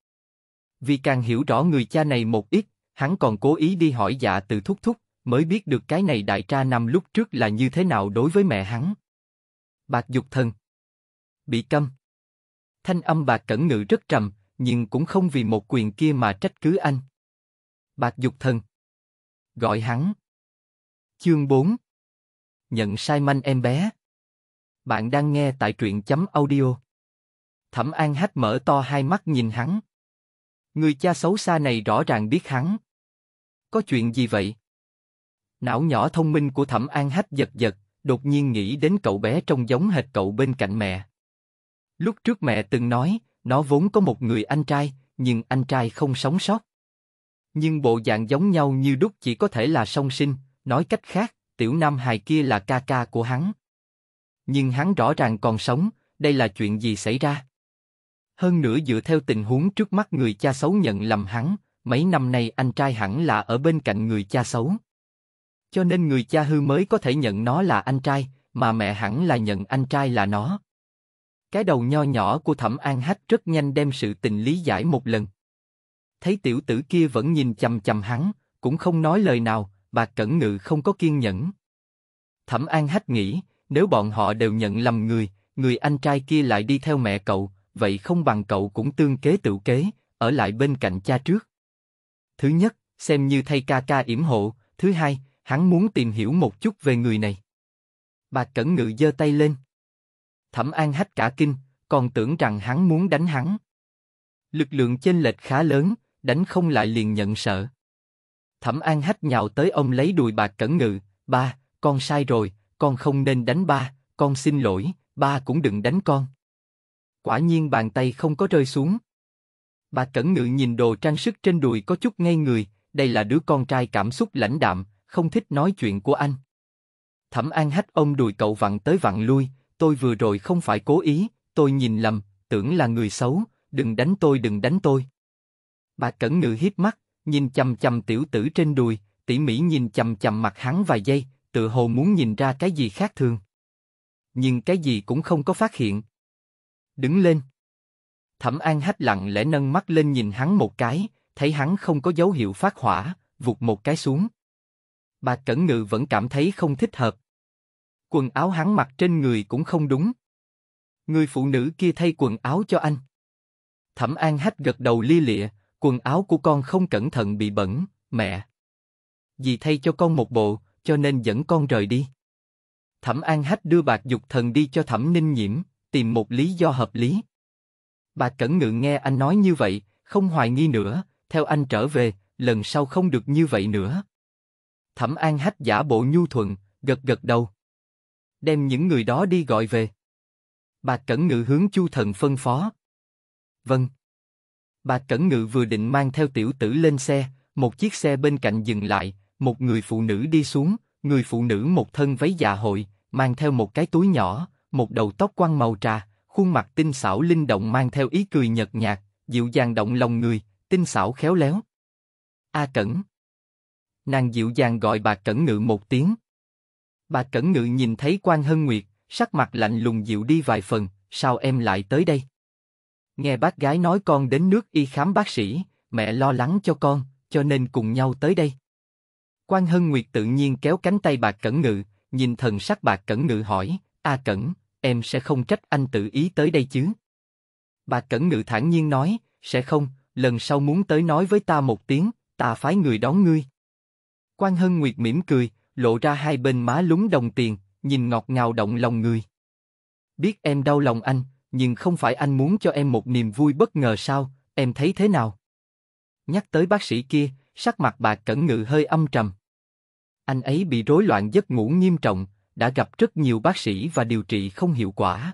Vì càng hiểu rõ người cha này một ít, hắn còn cố ý đi hỏi dạ từ thúc thúc, mới biết được cái này đại tra năm lúc trước là như thế nào đối với mẹ hắn. Bạc dục thần Bị câm Thanh âm bạc cẩn ngự rất trầm, nhưng cũng không vì một quyền kia mà trách cứ anh. Bạc Dục Thần gọi hắn. Chương 4 Nhận sai manh em bé. Bạn đang nghe tại truyện chấm audio. Thẩm An Hát mở to hai mắt nhìn hắn. Người cha xấu xa này rõ ràng biết hắn. Có chuyện gì vậy? Não nhỏ thông minh của Thẩm An Hát giật giật, đột nhiên nghĩ đến cậu bé trông giống hệt cậu bên cạnh mẹ. Lúc trước mẹ từng nói, nó vốn có một người anh trai, nhưng anh trai không sống sót. Nhưng bộ dạng giống nhau như đúc chỉ có thể là song sinh, nói cách khác, tiểu nam hài kia là ca ca của hắn. Nhưng hắn rõ ràng còn sống, đây là chuyện gì xảy ra? Hơn nữa dựa theo tình huống trước mắt người cha xấu nhận lầm hắn, mấy năm nay anh trai hẳn là ở bên cạnh người cha xấu. Cho nên người cha hư mới có thể nhận nó là anh trai, mà mẹ hẳn là nhận anh trai là nó. Cái đầu nho nhỏ của Thẩm An Hách rất nhanh đem sự tình lý giải một lần. Thấy tiểu tử kia vẫn nhìn chầm chầm hắn, cũng không nói lời nào, bà Cẩn Ngự không có kiên nhẫn. Thẩm An Hách nghĩ, nếu bọn họ đều nhận lầm người, người anh trai kia lại đi theo mẹ cậu, vậy không bằng cậu cũng tương kế tự kế, ở lại bên cạnh cha trước. Thứ nhất, xem như thay ca ca yểm hộ, thứ hai, hắn muốn tìm hiểu một chút về người này. Bà Cẩn Ngự giơ tay lên. Thẩm An hách cả kinh, còn tưởng rằng hắn muốn đánh hắn. Lực lượng chênh lệch khá lớn, đánh không lại liền nhận sợ. Thẩm An hách nhào tới ông lấy đùi bà cẩn ngự, ba, con sai rồi, con không nên đánh ba, con xin lỗi, ba cũng đừng đánh con. Quả nhiên bàn tay không có rơi xuống. Bà cẩn ngự nhìn đồ trang sức trên đùi có chút ngây người, đây là đứa con trai cảm xúc lãnh đạm, không thích nói chuyện của anh. Thẩm An hách ông đùi cậu vặn tới vặn lui, tôi vừa rồi không phải cố ý, tôi nhìn lầm, tưởng là người xấu, đừng đánh tôi đừng đánh tôi. Bà cẩn ngự hiếp mắt, nhìn chầm chầm tiểu tử trên đùi, tỉ mỉ nhìn chầm chầm mặt hắn vài giây, tự hồ muốn nhìn ra cái gì khác thường. Nhưng cái gì cũng không có phát hiện. Đứng lên. Thẩm An Hách lặng lẽ nâng mắt lên nhìn hắn một cái, thấy hắn không có dấu hiệu phát hỏa, vụt một cái xuống. Bà Cẩn Ngự vẫn cảm thấy không thích hợp quần áo hắn mặc trên người cũng không đúng. Người phụ nữ kia thay quần áo cho anh. Thẩm An Hách gật đầu lia lịa, quần áo của con không cẩn thận bị bẩn, mẹ. Dì thay cho con một bộ, cho nên dẫn con rời đi. Thẩm An Hách đưa bạc dục thần đi cho Thẩm Ninh Nhiễm, tìm một lý do hợp lý. Bà cẩn ngượng nghe anh nói như vậy, không hoài nghi nữa, theo anh trở về, lần sau không được như vậy nữa. Thẩm An Hách giả bộ nhu thuận, gật gật đầu đem những người đó đi gọi về. Bà Cẩn Ngự hướng Chu Thần phân phó. Vâng. Bà Cẩn Ngự vừa định mang theo tiểu tử lên xe, một chiếc xe bên cạnh dừng lại, một người phụ nữ đi xuống, người phụ nữ một thân váy dạ hội, mang theo một cái túi nhỏ, một đầu tóc quăn màu trà, khuôn mặt tinh xảo linh động mang theo ý cười nhợt nhạt, dịu dàng động lòng người, tinh xảo khéo léo. A Cẩn. Nàng dịu dàng gọi bà Cẩn Ngự một tiếng. Bà Cẩn Ngự nhìn thấy quan Hân Nguyệt, sắc mặt lạnh lùng dịu đi vài phần, sao em lại tới đây? Nghe bác gái nói con đến nước y khám bác sĩ, mẹ lo lắng cho con, cho nên cùng nhau tới đây. Quan Hân Nguyệt tự nhiên kéo cánh tay bà Cẩn Ngự, nhìn thần sắc bà Cẩn Ngự hỏi, A Cẩn, em sẽ không trách anh tự ý tới đây chứ? Bà Cẩn Ngự thản nhiên nói, sẽ không, lần sau muốn tới nói với ta một tiếng, ta phái người đón ngươi. Quan Hân Nguyệt mỉm cười, lộ ra hai bên má lúng đồng tiền, nhìn ngọt ngào động lòng người. Biết em đau lòng anh, nhưng không phải anh muốn cho em một niềm vui bất ngờ sao, em thấy thế nào? Nhắc tới bác sĩ kia, sắc mặt bà cẩn ngự hơi âm trầm. Anh ấy bị rối loạn giấc ngủ nghiêm trọng, đã gặp rất nhiều bác sĩ và điều trị không hiệu quả.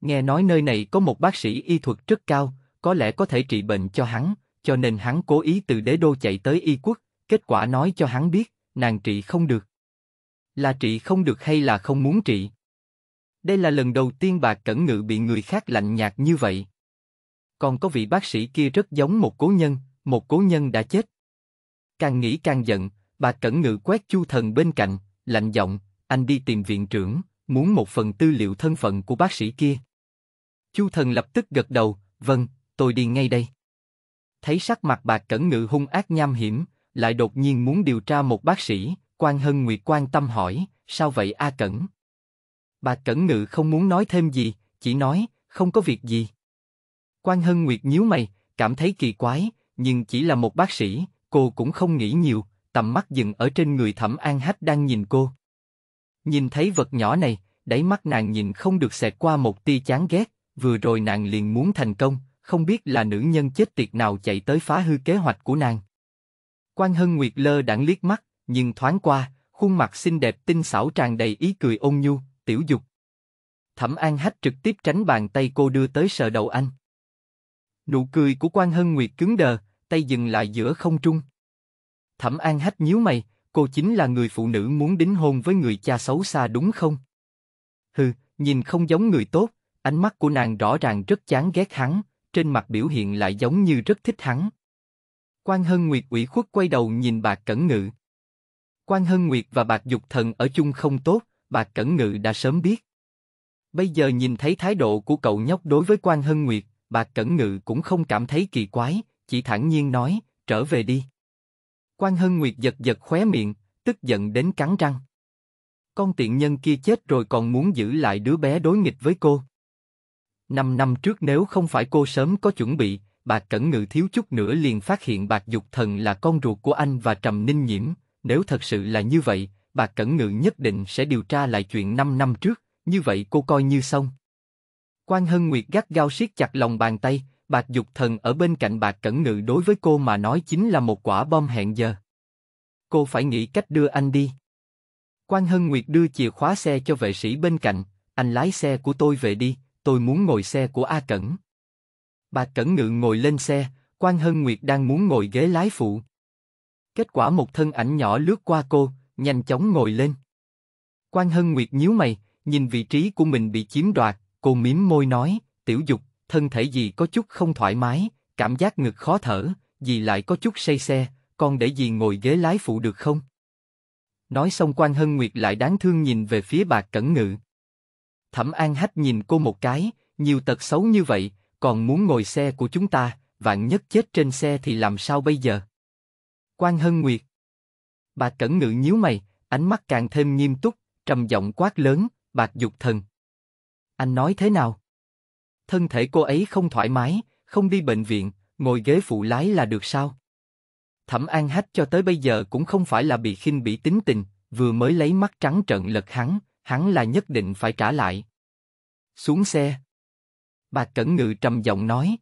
Nghe nói nơi này có một bác sĩ y thuật rất cao, có lẽ có thể trị bệnh cho hắn, cho nên hắn cố ý từ đế đô chạy tới y quốc, kết quả nói cho hắn biết nàng trị không được. Là trị không được hay là không muốn trị? Đây là lần đầu tiên bà Cẩn Ngự bị người khác lạnh nhạt như vậy. Còn có vị bác sĩ kia rất giống một cố nhân, một cố nhân đã chết. Càng nghĩ càng giận, bà Cẩn Ngự quét Chu Thần bên cạnh, lạnh giọng, anh đi tìm viện trưởng, muốn một phần tư liệu thân phận của bác sĩ kia. Chu Thần lập tức gật đầu, vâng, tôi đi ngay đây. Thấy sắc mặt bà Cẩn Ngự hung ác nham hiểm, lại đột nhiên muốn điều tra một bác sĩ, quan Hân Nguyệt quan tâm hỏi, sao vậy A Cẩn? Bà Cẩn Ngự không muốn nói thêm gì, chỉ nói, không có việc gì. Quan Hân Nguyệt nhíu mày, cảm thấy kỳ quái, nhưng chỉ là một bác sĩ, cô cũng không nghĩ nhiều, tầm mắt dừng ở trên người Thẩm An Hách đang nhìn cô. Nhìn thấy vật nhỏ này, đáy mắt nàng nhìn không được xẹt qua một tia chán ghét, vừa rồi nàng liền muốn thành công, không biết là nữ nhân chết tiệt nào chạy tới phá hư kế hoạch của nàng. Quan Hân Nguyệt lơ đãng liếc mắt, nhưng thoáng qua, khuôn mặt xinh đẹp tinh xảo tràn đầy ý cười ôn nhu, tiểu dục. Thẩm An Hách trực tiếp tránh bàn tay cô đưa tới sờ đầu anh. Nụ cười của Quan Hân Nguyệt cứng đờ, tay dừng lại giữa không trung. Thẩm An Hách nhíu mày, cô chính là người phụ nữ muốn đính hôn với người cha xấu xa đúng không? Hừ, nhìn không giống người tốt, ánh mắt của nàng rõ ràng rất chán ghét hắn, trên mặt biểu hiện lại giống như rất thích hắn. Quan Hân Nguyệt ủy khuất quay đầu nhìn Bạc Cẩn Ngự. Quan Hân Nguyệt và Bạc Dục Thần ở chung không tốt, Bạc Cẩn Ngự đã sớm biết. Bây giờ nhìn thấy thái độ của cậu nhóc đối với Quan Hân Nguyệt, Bạc Cẩn Ngự cũng không cảm thấy kỳ quái, chỉ thản nhiên nói, trở về đi. Quan Hân Nguyệt giật giật khóe miệng, tức giận đến cắn răng. Con tiện nhân kia chết rồi còn muốn giữ lại đứa bé đối nghịch với cô. Năm năm trước nếu không phải cô sớm có chuẩn bị, bà Cẩn Ngự thiếu chút nữa liền phát hiện Bạc Dục Thần là con ruột của anh và Trầm Ninh Nhiễm, nếu thật sự là như vậy, bà Cẩn Ngự nhất định sẽ điều tra lại chuyện 5 năm trước, như vậy cô coi như xong. Quan Hân Nguyệt gắt gao siết chặt lòng bàn tay, Bạc Dục Thần ở bên cạnh Bạc Cẩn Ngự đối với cô mà nói chính là một quả bom hẹn giờ. Cô phải nghĩ cách đưa anh đi. Quan Hân Nguyệt đưa chìa khóa xe cho vệ sĩ bên cạnh, anh lái xe của tôi về đi, tôi muốn ngồi xe của A Cẩn. Bà Cẩn Ngự ngồi lên xe, Quan Hân Nguyệt đang muốn ngồi ghế lái phụ. Kết quả một thân ảnh nhỏ lướt qua cô, nhanh chóng ngồi lên. Quan Hân Nguyệt nhíu mày, nhìn vị trí của mình bị chiếm đoạt, cô mím môi nói, tiểu dục, thân thể gì có chút không thoải mái, cảm giác ngực khó thở, gì lại có chút say xe, con để gì ngồi ghế lái phụ được không? Nói xong quan Hân Nguyệt lại đáng thương nhìn về phía bà Cẩn Ngự. Thẩm An Hách nhìn cô một cái, nhiều tật xấu như vậy, còn muốn ngồi xe của chúng ta, vạn nhất chết trên xe thì làm sao bây giờ? Quan Hân Nguyệt Bà Cẩn Ngự nhíu mày, ánh mắt càng thêm nghiêm túc, trầm giọng quát lớn, bạc dục thần. Anh nói thế nào? Thân thể cô ấy không thoải mái, không đi bệnh viện, ngồi ghế phụ lái là được sao? Thẩm An Hách cho tới bây giờ cũng không phải là bị khinh bị tính tình, vừa mới lấy mắt trắng trận lật hắn, hắn là nhất định phải trả lại. Xuống xe bà Cẩn Ngự trầm giọng nói.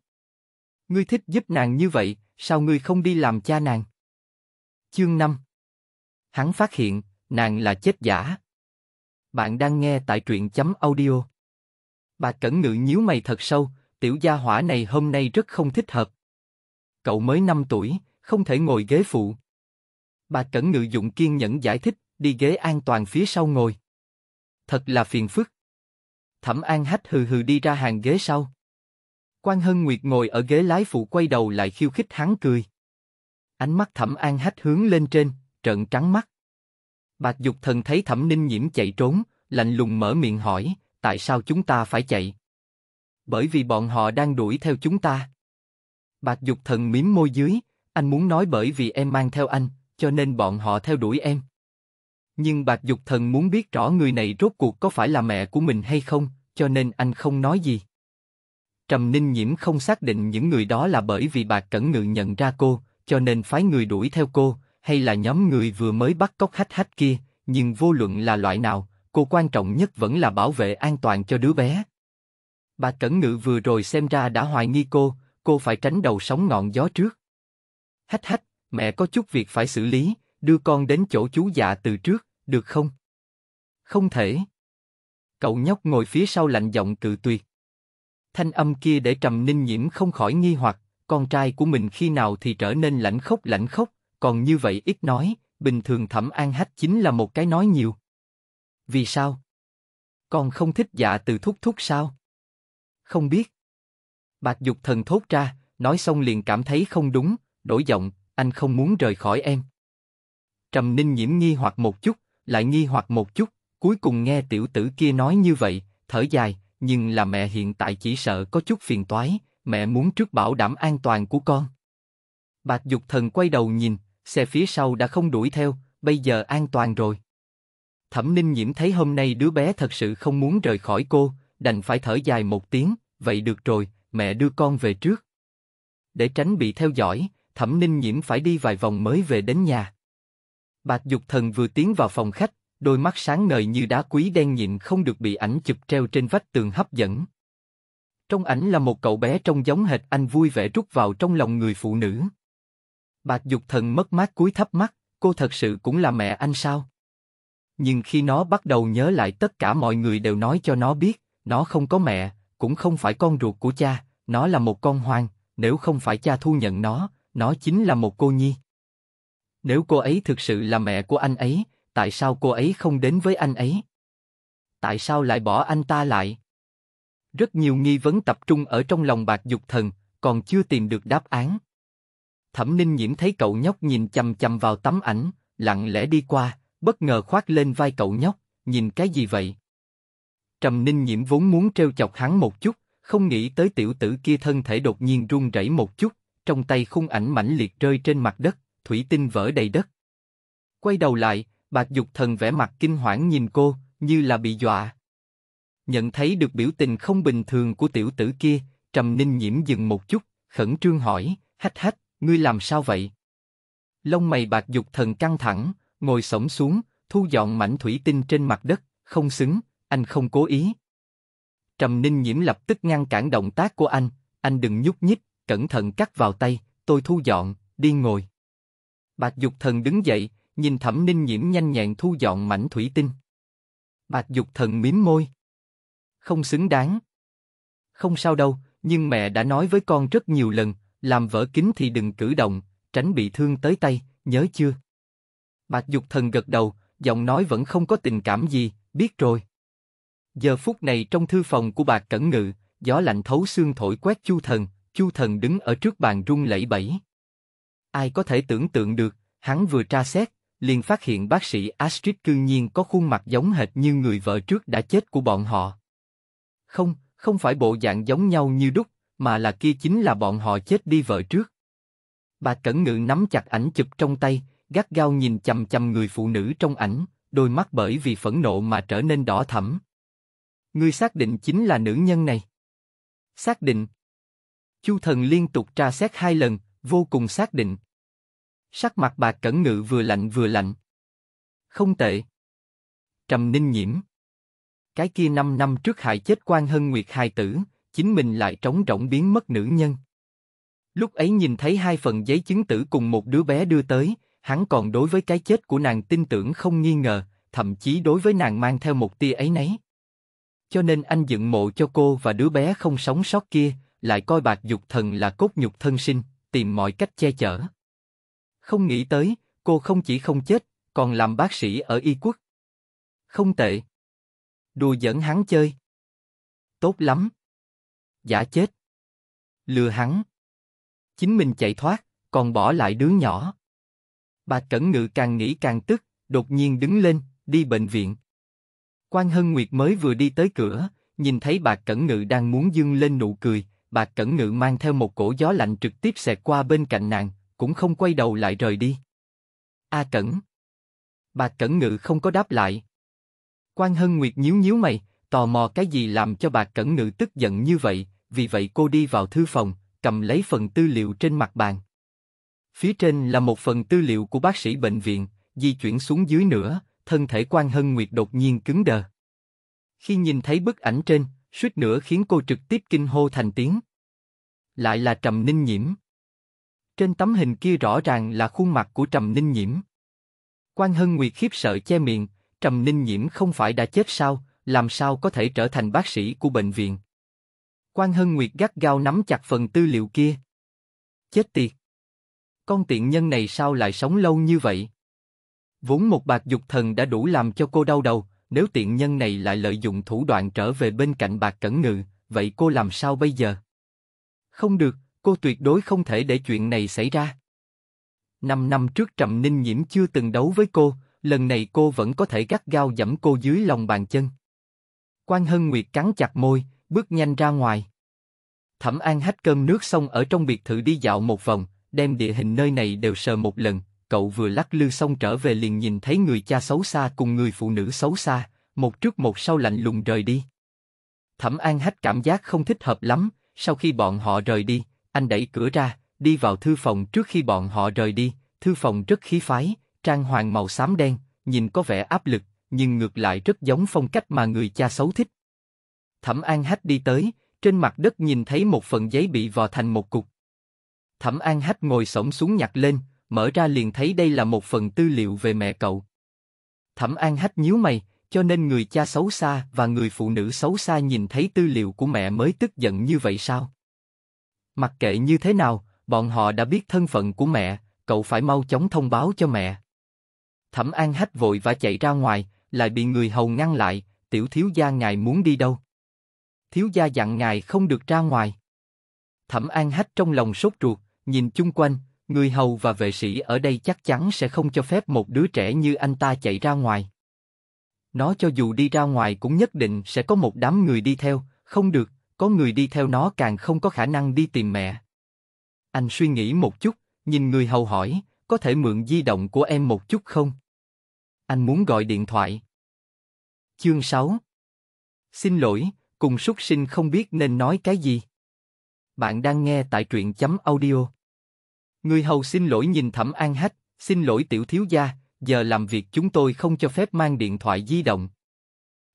Ngươi thích giúp nàng như vậy, sao ngươi không đi làm cha nàng? Chương 5 Hắn phát hiện, nàng là chết giả. Bạn đang nghe tại truyện chấm audio. Bà Cẩn Ngự nhíu mày thật sâu, tiểu gia hỏa này hôm nay rất không thích hợp. Cậu mới 5 tuổi, không thể ngồi ghế phụ. Bà Cẩn Ngự dụng kiên nhẫn giải thích, đi ghế an toàn phía sau ngồi. Thật là phiền phức. Thẩm An Hách hừ hừ đi ra hàng ghế sau. Quan Hân Nguyệt ngồi ở ghế lái phụ quay đầu lại khiêu khích hắn cười. Ánh mắt Thẩm An Hách hướng lên trên, trợn trắng mắt. Bạch Dục Thần thấy Thẩm Ninh Nhiễm chạy trốn, lạnh lùng mở miệng hỏi, tại sao chúng ta phải chạy? Bởi vì bọn họ đang đuổi theo chúng ta. Bạch Dục Thần mím môi dưới, anh muốn nói bởi vì em mang theo anh, cho nên bọn họ theo đuổi em. Nhưng Bạch Dục Thần muốn biết rõ người này rốt cuộc có phải là mẹ của mình hay không, cho nên anh không nói gì. Trầm Ninh Nhiễm không xác định những người đó là bởi vì Bạch Cẩn Ngự nhận ra cô, cho nên phái người đuổi theo cô, hay là nhóm người vừa mới bắt cóc hách hách kia, nhưng vô luận là loại nào, cô quan trọng nhất vẫn là bảo vệ an toàn cho đứa bé. Bà Cẩn Ngự vừa rồi xem ra đã hoài nghi cô, cô phải tránh đầu sóng ngọn gió trước. Hách hách, mẹ có chút việc phải xử lý, đưa con đến chỗ chú dạ từ trước, được không? Không thể. Cậu nhóc ngồi phía sau lạnh giọng cự tuyệt. Thanh âm kia để trầm ninh nhiễm không khỏi nghi hoặc, con trai của mình khi nào thì trở nên lãnh khốc lãnh khốc, còn như vậy ít nói, bình thường thẩm an hách chính là một cái nói nhiều. Vì sao? Con không thích dạ từ thúc thúc sao? Không biết. Bạch dục thần thốt ra, nói xong liền cảm thấy không đúng, đổi giọng, anh không muốn rời khỏi em. Trầm Ninh Nhiễm nghi hoặc một chút, lại nghi hoặc một chút, cuối cùng nghe tiểu tử kia nói như vậy, thở dài, nhưng là mẹ hiện tại chỉ sợ có chút phiền toái, mẹ muốn trước bảo đảm an toàn của con. Bạch Dục Thần quay đầu nhìn, xe phía sau đã không đuổi theo, bây giờ an toàn rồi. Thẩm Ninh Nhiễm thấy hôm nay đứa bé thật sự không muốn rời khỏi cô, đành phải thở dài một tiếng, vậy được rồi, mẹ đưa con về trước. Để tránh bị theo dõi, Thẩm Ninh Nhiễm phải đi vài vòng mới về đến nhà. Bạch Dục Thần vừa tiến vào phòng khách, đôi mắt sáng ngời như đá quý đen nhịn không được bị ảnh chụp treo trên vách tường hấp dẫn. Trong ảnh là một cậu bé trông giống hệt anh vui vẻ rút vào trong lòng người phụ nữ. Bạch Dục Thần mất mát cúi thấp mắt, cô thật sự cũng là mẹ anh sao? Nhưng khi nó bắt đầu nhớ lại tất cả mọi người đều nói cho nó biết, nó không có mẹ, cũng không phải con ruột của cha, nó là một con hoang, nếu không phải cha thu nhận nó, nó chính là một cô nhi. Nếu cô ấy thực sự là mẹ của anh ấy, tại sao cô ấy không đến với anh ấy? Tại sao lại bỏ anh ta lại? Rất nhiều nghi vấn tập trung ở trong lòng bạc dục thần, còn chưa tìm được đáp án. Thẩm Ninh Nhiễm thấy cậu nhóc nhìn chằm chằm vào tấm ảnh, lặng lẽ đi qua, bất ngờ khoác lên vai cậu nhóc, nhìn cái gì vậy? Trầm Ninh Nhiễm vốn muốn treo chọc hắn một chút, không nghĩ tới tiểu tử kia thân thể đột nhiên run rẩy một chút, trong tay khung ảnh mảnh liệt rơi trên mặt đất, thủy tinh vỡ đầy đất. Quay đầu lại, Bạc Dục Thần vẻ mặt kinh hoảng nhìn cô, như là bị dọa. Nhận thấy được biểu tình không bình thường của tiểu tử kia, Trầm Ninh Nhiễm dừng một chút, khẩn trương hỏi, hách hách, ngươi làm sao vậy? Lông mày Bạc Dục Thần căng thẳng, ngồi sổng xuống, thu dọn mảnh thủy tinh trên mặt đất, không xứng, anh không cố ý. Trầm Ninh Nhiễm lập tức ngăn cản động tác của anh, anh đừng nhúc nhích, cẩn thận cắt vào tay, tôi thu dọn, đi ngồi. Bạch Dục Thần đứng dậy, nhìn Thẩm Ninh Nhiễm nhanh nhẹn thu dọn mảnh thủy tinh. Bạch Dục Thần mím môi. Không xứng đáng. Không sao đâu, nhưng mẹ đã nói với con rất nhiều lần, làm vỡ kính thì đừng cử động, tránh bị thương tới tay, nhớ chưa? Bạch Dục Thần gật đầu, giọng nói vẫn không có tình cảm gì, biết rồi. Giờ phút này trong thư phòng của bà Cẩn Ngự, gió lạnh thấu xương thổi quét Chu Thần, Chu Thần đứng ở trước bàn rung lẩy bẩy. Ai có thể tưởng tượng được, hắn vừa tra xét, liền phát hiện bác sĩ Astrid cương nhiên có khuôn mặt giống hệt như người vợ trước đã chết của bọn họ. Không, không phải bộ dạng giống nhau như đúc, mà là kia chính là bọn họ chết đi vợ trước. Bà cẩn ngự nắm chặt ảnh chụp trong tay, gắt gao nhìn chầm chầm người phụ nữ trong ảnh, đôi mắt bởi vì phẫn nộ mà trở nên đỏ thẫm. Người xác định chính là nữ nhân này. Xác định. Chu thần liên tục tra xét hai lần, vô cùng xác định. Sắc mặt bà cẩn ngự vừa lạnh vừa lạnh. Không tệ. Trầm ninh nhiễm. Cái kia năm năm trước hại chết quan hân nguyệt hài tử, chính mình lại trống rỗng biến mất nữ nhân. Lúc ấy nhìn thấy hai phần giấy chứng tử cùng một đứa bé đưa tới, hắn còn đối với cái chết của nàng tin tưởng không nghi ngờ, thậm chí đối với nàng mang theo một tia ấy nấy. Cho nên anh dựng mộ cho cô và đứa bé không sống sót kia, lại coi bạc dục thần là cốt nhục thân sinh tìm mọi cách che chở. Không nghĩ tới, cô không chỉ không chết, còn làm bác sĩ ở Y quốc. Không tệ. Đùa giỡn hắn chơi. Tốt lắm. Giả chết. Lừa hắn. Chính mình chạy thoát, còn bỏ lại đứa nhỏ. Bà Cẩn Ngự càng nghĩ càng tức, đột nhiên đứng lên, đi bệnh viện. Quan Hân Nguyệt mới vừa đi tới cửa, nhìn thấy bà Cẩn Ngự đang muốn dương lên nụ cười, bà Cẩn Ngự mang theo một cổ gió lạnh trực tiếp xẹt qua bên cạnh nàng, cũng không quay đầu lại rời đi. A Cẩn. Bà Cẩn Ngự không có đáp lại. Quan Hân Nguyệt nhíu nhíu mày, tò mò cái gì làm cho bà Cẩn Ngự tức giận như vậy, vì vậy cô đi vào thư phòng, cầm lấy phần tư liệu trên mặt bàn. Phía trên là một phần tư liệu của bác sĩ bệnh viện, di chuyển xuống dưới nữa, thân thể Quan Hân Nguyệt đột nhiên cứng đờ. Khi nhìn thấy bức ảnh trên, suýt nữa khiến cô trực tiếp kinh hô thành tiếng. Lại là Trầm Ninh Nhiễm. Trên tấm hình kia rõ ràng là khuôn mặt của Trầm Ninh Nhiễm. Quan Hân Nguyệt khiếp sợ che miệng, Trầm Ninh Nhiễm không phải đã chết sao, làm sao có thể trở thành bác sĩ của bệnh viện. Quan Hân Nguyệt gắt gao nắm chặt phần tư liệu kia. Chết tiệt! Con tiện nhân này sao lại sống lâu như vậy? Vốn một bạc dục thần đã đủ làm cho cô đau đầu, nếu tiện nhân này lại lợi dụng thủ đoạn trở về bên cạnh bạc cẩn ngự, vậy cô làm sao bây giờ? Không được, cô tuyệt đối không thể để chuyện này xảy ra. Năm năm trước Trầm Ninh Nhiễm chưa từng đấu với cô, lần này cô vẫn có thể gắt gao dẫm cô dưới lòng bàn chân. Quan Hân Nguyệt cắn chặt môi, bước nhanh ra ngoài. Thẩm An hách cơm nước xong ở trong biệt thự đi dạo một vòng, đem địa hình nơi này đều sờ một lần, cậu vừa lắc lư xong trở về liền nhìn thấy người cha xấu xa cùng người phụ nữ xấu xa, một trước một sau lạnh lùng rời đi. Thẩm An Hách cảm giác không thích hợp lắm, sau khi bọn họ rời đi, anh đẩy cửa ra, đi vào thư phòng trước khi bọn họ rời đi, thư phòng rất khí phái, trang hoàng màu xám đen, nhìn có vẻ áp lực, nhưng ngược lại rất giống phong cách mà người cha xấu thích. Thẩm An Hách đi tới, trên mặt đất nhìn thấy một phần giấy bị vò thành một cục. Thẩm An Hách ngồi sổng xuống nhặt lên, mở ra liền thấy đây là một phần tư liệu về mẹ cậu. Thẩm An Hách nhíu mày, cho nên người cha xấu xa và người phụ nữ xấu xa nhìn thấy tư liệu của mẹ mới tức giận như vậy sao? Mặc kệ như thế nào, bọn họ đã biết thân phận của mẹ, cậu phải mau chóng thông báo cho mẹ. Thẩm An Hách vội và chạy ra ngoài, lại bị người hầu ngăn lại, tiểu thiếu gia ngài muốn đi đâu? Thiếu gia dặn ngài không được ra ngoài. Thẩm An Hách trong lòng sốt ruột, nhìn chung quanh, người hầu và vệ sĩ ở đây chắc chắn sẽ không cho phép một đứa trẻ như anh ta chạy ra ngoài. Nó cho dù đi ra ngoài cũng nhất định sẽ có một đám người đi theo, không được, có người đi theo nó càng không có khả năng đi tìm mẹ. Anh suy nghĩ một chút, nhìn người hầu hỏi, có thể mượn di động của em một chút không? Anh muốn gọi điện thoại. Chương 6 Xin lỗi, cùng súc sinh không biết nên nói cái gì. Bạn đang nghe tại truyện chấm audio. Người hầu xin lỗi nhìn Thẩm An Hách, xin lỗi tiểu thiếu gia, giờ làm việc chúng tôi không cho phép mang điện thoại di động.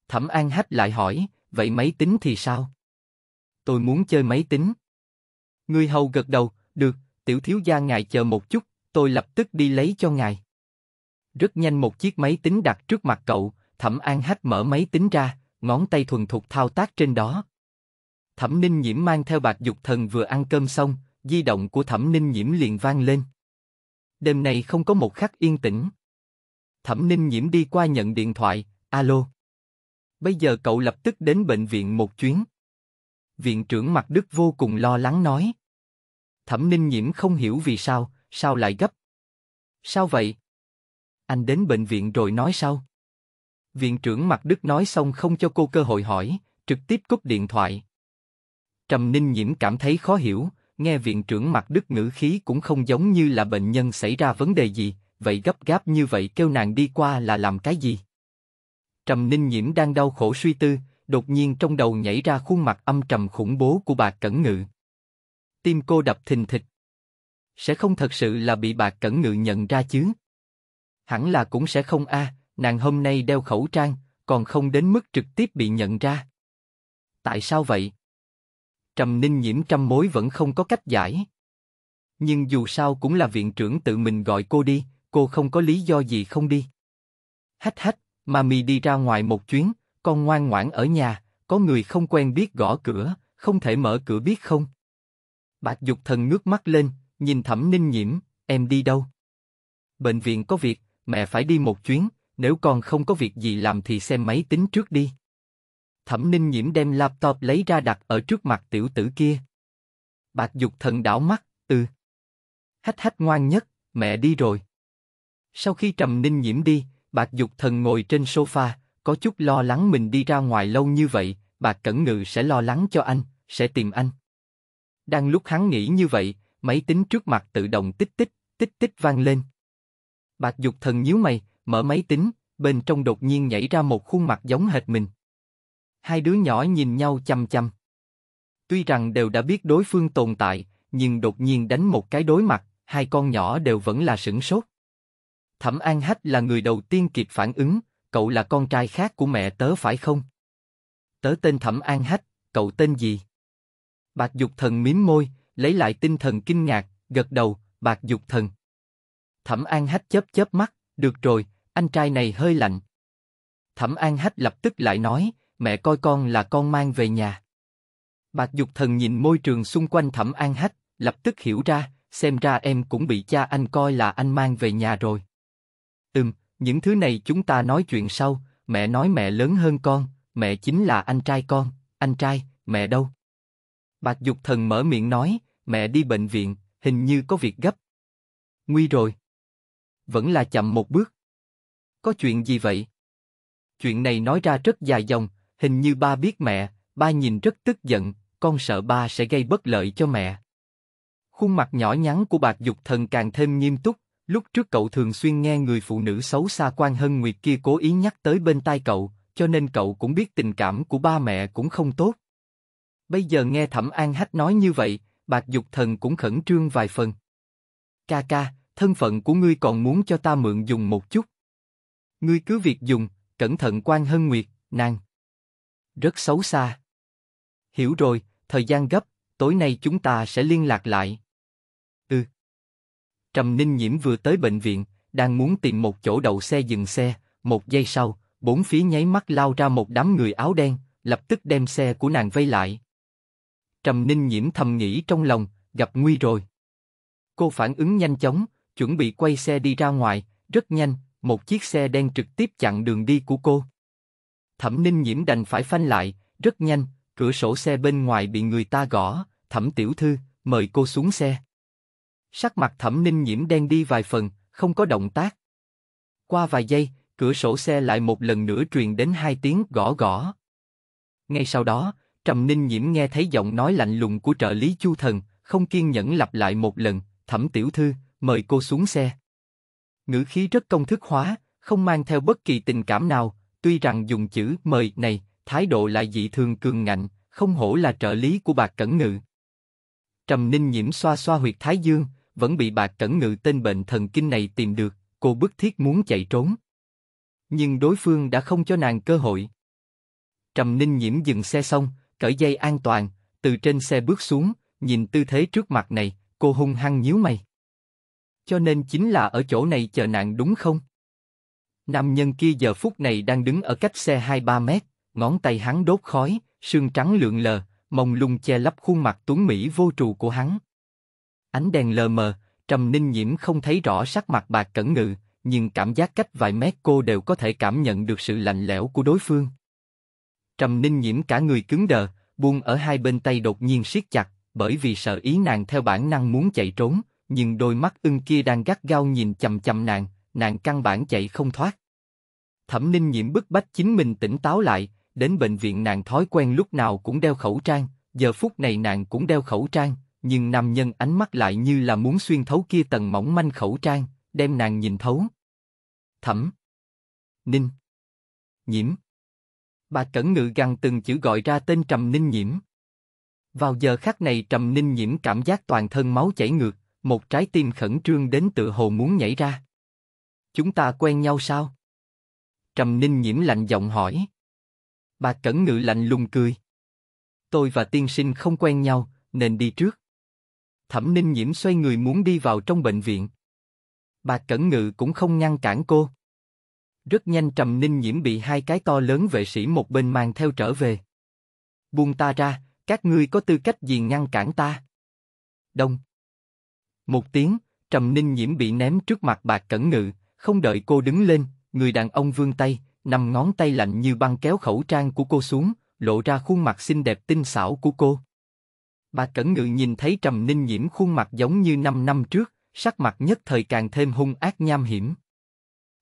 Thẩm An Hách lại hỏi, vậy máy tính thì sao? Tôi muốn chơi máy tính. Người hầu gật đầu, được, tiểu thiếu gia ngài chờ một chút, tôi lập tức đi lấy cho ngài. Rất nhanh một chiếc máy tính đặt trước mặt cậu, Thẩm An Hách mở máy tính ra, ngón tay thuần thục thao tác trên đó. Thẩm Ninh Nhiễm mang theo bạc dục thần vừa ăn cơm xong, di động của Thẩm Ninh Nhiễm liền vang lên. Đêm này không có một khắc yên tĩnh. Thẩm Ninh Nhiễm đi qua nhận điện thoại, alo. Bây giờ cậu lập tức đến bệnh viện một chuyến. Viện trưởng mặt Đức vô cùng lo lắng nói. Thẩm Ninh Nhiễm không hiểu vì sao, sao lại gấp. Sao vậy? Anh đến bệnh viện rồi nói sau. Viện trưởng mặt Đức nói xong không cho cô cơ hội hỏi, trực tiếp cúp điện thoại. Trầm Ninh Nhiễm cảm thấy khó hiểu, nghe viện trưởng mặt đức ngữ khí cũng không giống như là bệnh nhân xảy ra vấn đề gì, vậy gấp gáp như vậy kêu nàng đi qua là làm cái gì? Trầm Ninh Nhiễm đang đau khổ suy tư, đột nhiên trong đầu nhảy ra khuôn mặt âm trầm khủng bố của bà Cẩn Ngự. Tim cô đập thình thịch. Sẽ không thật sự là bị bà Cẩn Ngự nhận ra chứ? Hẳn là cũng sẽ không a, à, nàng hôm nay đeo khẩu trang, còn không đến mức trực tiếp bị nhận ra. Tại sao vậy? Trầm Ninh Nhiễm trăm mối vẫn không có cách giải. Nhưng dù sao cũng là viện trưởng tự mình gọi cô đi, cô không có lý do gì không đi. Hách hách, mà mì đi ra ngoài một chuyến, con ngoan ngoãn ở nhà, có người không quen biết gõ cửa, không thể mở cửa biết không? Bạch Dục Thần ngước mắt lên, nhìn Thẩm Ninh Nhiễm, em đi đâu? Bệnh viện có việc, mẹ phải đi một chuyến, nếu con không có việc gì làm thì xem máy tính trước đi. Thẩm Ninh Nhiễm đem laptop lấy ra đặt ở trước mặt tiểu tử kia. Bạch Dục Thần đảo mắt, ừ. Hách hách ngoan nhất, mẹ đi rồi. Sau khi Trầm Ninh Nhiễm đi, Bạch Dục Thần ngồi trên sofa, có chút lo lắng mình đi ra ngoài lâu như vậy, Bạch Cẩn Ngự sẽ lo lắng cho anh, sẽ tìm anh. Đang lúc hắn nghĩ như vậy, máy tính trước mặt tự động tích tích, tích tích vang lên. Bạch Dục Thần nhíu mày, mở máy tính, bên trong đột nhiên nhảy ra một khuôn mặt giống hệt mình. Hai đứa nhỏ nhìn nhau chăm chăm. Tuy rằng đều đã biết đối phương tồn tại, nhưng đột nhiên đánh một cái đối mặt, hai con nhỏ đều vẫn là sửng sốt. Thẩm An Hách là người đầu tiên kịp phản ứng, cậu là con trai khác của mẹ tớ phải không? Tớ tên Thẩm An Hách, cậu tên gì? Bạc Dục Thần mím môi, lấy lại tinh thần kinh ngạc, gật đầu, Bạc Dục Thần. Thẩm An Hách chớp chớp mắt, được rồi, anh trai này hơi lạnh. Thẩm An Hách lập tức lại nói, mẹ coi con là con mang về nhà. Bạch Dục Thần nhìn môi trường xung quanh Thẩm An Hách, lập tức hiểu ra, xem ra em cũng bị cha anh coi là anh mang về nhà rồi. Ừm, những thứ này chúng ta nói chuyện sau, mẹ nói mẹ lớn hơn con, mẹ chính là anh trai con, anh trai, mẹ đâu? Bạch Dục Thần mở miệng nói, mẹ đi bệnh viện, hình như có việc gấp. Nguy rồi. Vẫn là chậm một bước. Có chuyện gì vậy? Chuyện này nói ra rất dài dòng, hình như ba biết mẹ, ba nhìn rất tức giận, con sợ ba sẽ gây bất lợi cho mẹ. Khuôn mặt nhỏ nhắn của bạc dục thần càng thêm nghiêm túc, lúc trước cậu thường xuyên nghe người phụ nữ xấu xa quan hân nguyệt kia cố ý nhắc tới bên tai cậu, cho nên cậu cũng biết tình cảm của ba mẹ cũng không tốt. Bây giờ nghe Thẩm An Hách nói như vậy, bạc dục thần cũng khẩn trương vài phần. Ca ca, thân phận của ngươi còn muốn cho ta mượn dùng một chút. Ngươi cứ việc dùng, cẩn thận quan hân nguyệt, nàng rất xấu xa. Hiểu rồi, thời gian gấp, tối nay chúng ta sẽ liên lạc lại. Ừ. Trầm Ninh Nhiễm vừa tới bệnh viện, đang muốn tìm một chỗ đậu xe dừng xe, một giây sau, bốn phía nháy mắt lao ra một đám người áo đen, lập tức đem xe của nàng vây lại. Trầm Ninh Nhiễm thầm nghĩ trong lòng, gặp nguy rồi. Cô phản ứng nhanh chóng, chuẩn bị quay xe đi ra ngoài, rất nhanh, một chiếc xe đen trực tiếp chặn đường đi của cô. Thẩm Ninh Nhiễm đành phải phanh lại, rất nhanh, cửa sổ xe bên ngoài bị người ta gõ, Thẩm Tiểu Thư, mời cô xuống xe. Sắc mặt Thẩm Ninh Nhiễm đen đi vài phần, không có động tác. Qua vài giây, cửa sổ xe lại một lần nữa truyền đến hai tiếng gõ gõ. Ngay sau đó, Trầm Ninh Nhiễm nghe thấy giọng nói lạnh lùng của trợ lý Chu Thần, không kiên nhẫn lặp lại một lần, Thẩm Tiểu Thư, mời cô xuống xe. Ngữ khí rất công thức hóa, không mang theo bất kỳ tình cảm nào, tuy rằng dùng chữ mời này, thái độ lại dị thường cường ngạnh, không hổ là trợ lý của bạc cẩn ngự. Trầm Ninh nhiễm xoa xoa huyệt thái dương, vẫn bị bạc cẩn ngự tên bệnh thần kinh này tìm được, cô bức thiết muốn chạy trốn. Nhưng đối phương đã không cho nàng cơ hội. Trầm Ninh nhiễm dừng xe xong, cởi dây an toàn, từ trên xe bước xuống, nhìn tư thế trước mặt này, cô hung hăng nhíu mày. Cho nên chính là ở chỗ này chờ nạn đúng không? Nam nhân kia giờ phút này đang đứng ở cách xe 2-3 mét, ngón tay hắn đốt khói, sương trắng lượn lờ, mông lung che lấp khuôn mặt tuấn mỹ vô trù của hắn. Ánh đèn lờ mờ, Trầm Ninh Nhiễm không thấy rõ sắc mặt bạc cẩn ngự, nhưng cảm giác cách vài mét cô đều có thể cảm nhận được sự lạnh lẽo của đối phương. Trầm Ninh Nhiễm cả người cứng đờ, buông ở hai bên tay đột nhiên siết chặt, bởi vì sợ ý nàng theo bản năng muốn chạy trốn, nhưng đôi mắt ưng kia đang gắt gao nhìn chầm chầm nàng, nàng căn bản chạy không thoát. Thẩm Ninh Nhiễm bức bách chính mình tỉnh táo lại, đến bệnh viện nàng thói quen lúc nào cũng đeo khẩu trang, giờ phút này nàng cũng đeo khẩu trang, nhưng nam nhân ánh mắt lại như là muốn xuyên thấu kia tầng mỏng manh khẩu trang, đem nàng nhìn thấu. Thẩm Ninh Nhiễm Bà cẩn ngự gằn từng chữ gọi ra tên Trầm Ninh Nhiễm. Vào giờ khắc này Trầm Ninh Nhiễm cảm giác toàn thân máu chảy ngược, một trái tim khẩn trương đến tự hồ muốn nhảy ra. Chúng ta quen nhau sao? Trầm Ninh nhiễm lạnh giọng hỏi. Bà Cẩn Ngự lạnh lùng cười. Tôi và tiên sinh không quen nhau, nên đi trước. Thẩm Ninh nhiễm xoay người muốn đi vào trong bệnh viện. Bà Cẩn Ngự cũng không ngăn cản cô. Rất nhanh Trầm Ninh nhiễm bị hai cái to lớn vệ sĩ một bên mang theo trở về. Buông ta ra, các ngươi có tư cách gì ngăn cản ta? Đông. Một tiếng, Trầm Ninh nhiễm bị ném trước mặt bà Cẩn Ngự, không đợi cô đứng lên, người đàn ông vươn tay, nằm ngón tay lạnh như băng kéo khẩu trang của cô xuống, lộ ra khuôn mặt xinh đẹp tinh xảo của cô. Bà Cẩn Ngự nhìn thấy Trầm Ninh Nhiễm khuôn mặt giống như năm năm trước, sắc mặt nhất thời càng thêm hung ác nham hiểm.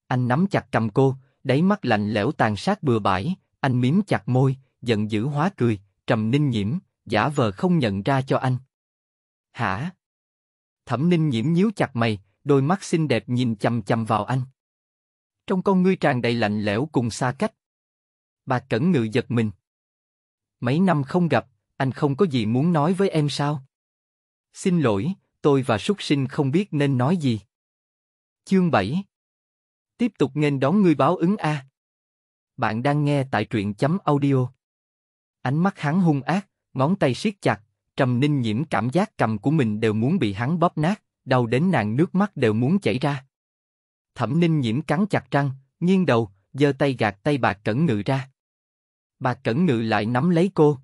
Anh nắm chặt cầm cô, đáy mắt lạnh lẽo tàn sát bừa bãi, anh mím chặt môi, giận dữ hóa cười, Trầm Ninh Nhiễm, giả vờ không nhận ra cho anh. Hả? Thẩm Ninh Nhiễm nhíu chặt mày, đôi mắt xinh đẹp nhìn chằm chằm vào anh. Trong con ngươi tràn đầy lạnh lẽo cùng xa cách. Bà Cẩn Ngự giật mình. Mấy năm không gặp, anh không có gì muốn nói với em sao? Xin lỗi, tôi và súc sinh không biết nên nói gì. Chương 7 Tiếp tục nên đón ngươi báo ứng A. Bạn đang nghe tại truyện chấm audio. Ánh mắt hắn hung ác, ngón tay siết chặt, trầm ninh nhiễm cảm giác cầm của mình đều muốn bị hắn bóp nát đau đến nàng nước mắt đều muốn chảy ra. Thẩm Ninh Nhiễm cắn chặt răng, nghiêng đầu, giơ tay gạt tay bà Cẩn Ngự ra. Bà Cẩn Ngự lại nắm lấy cô.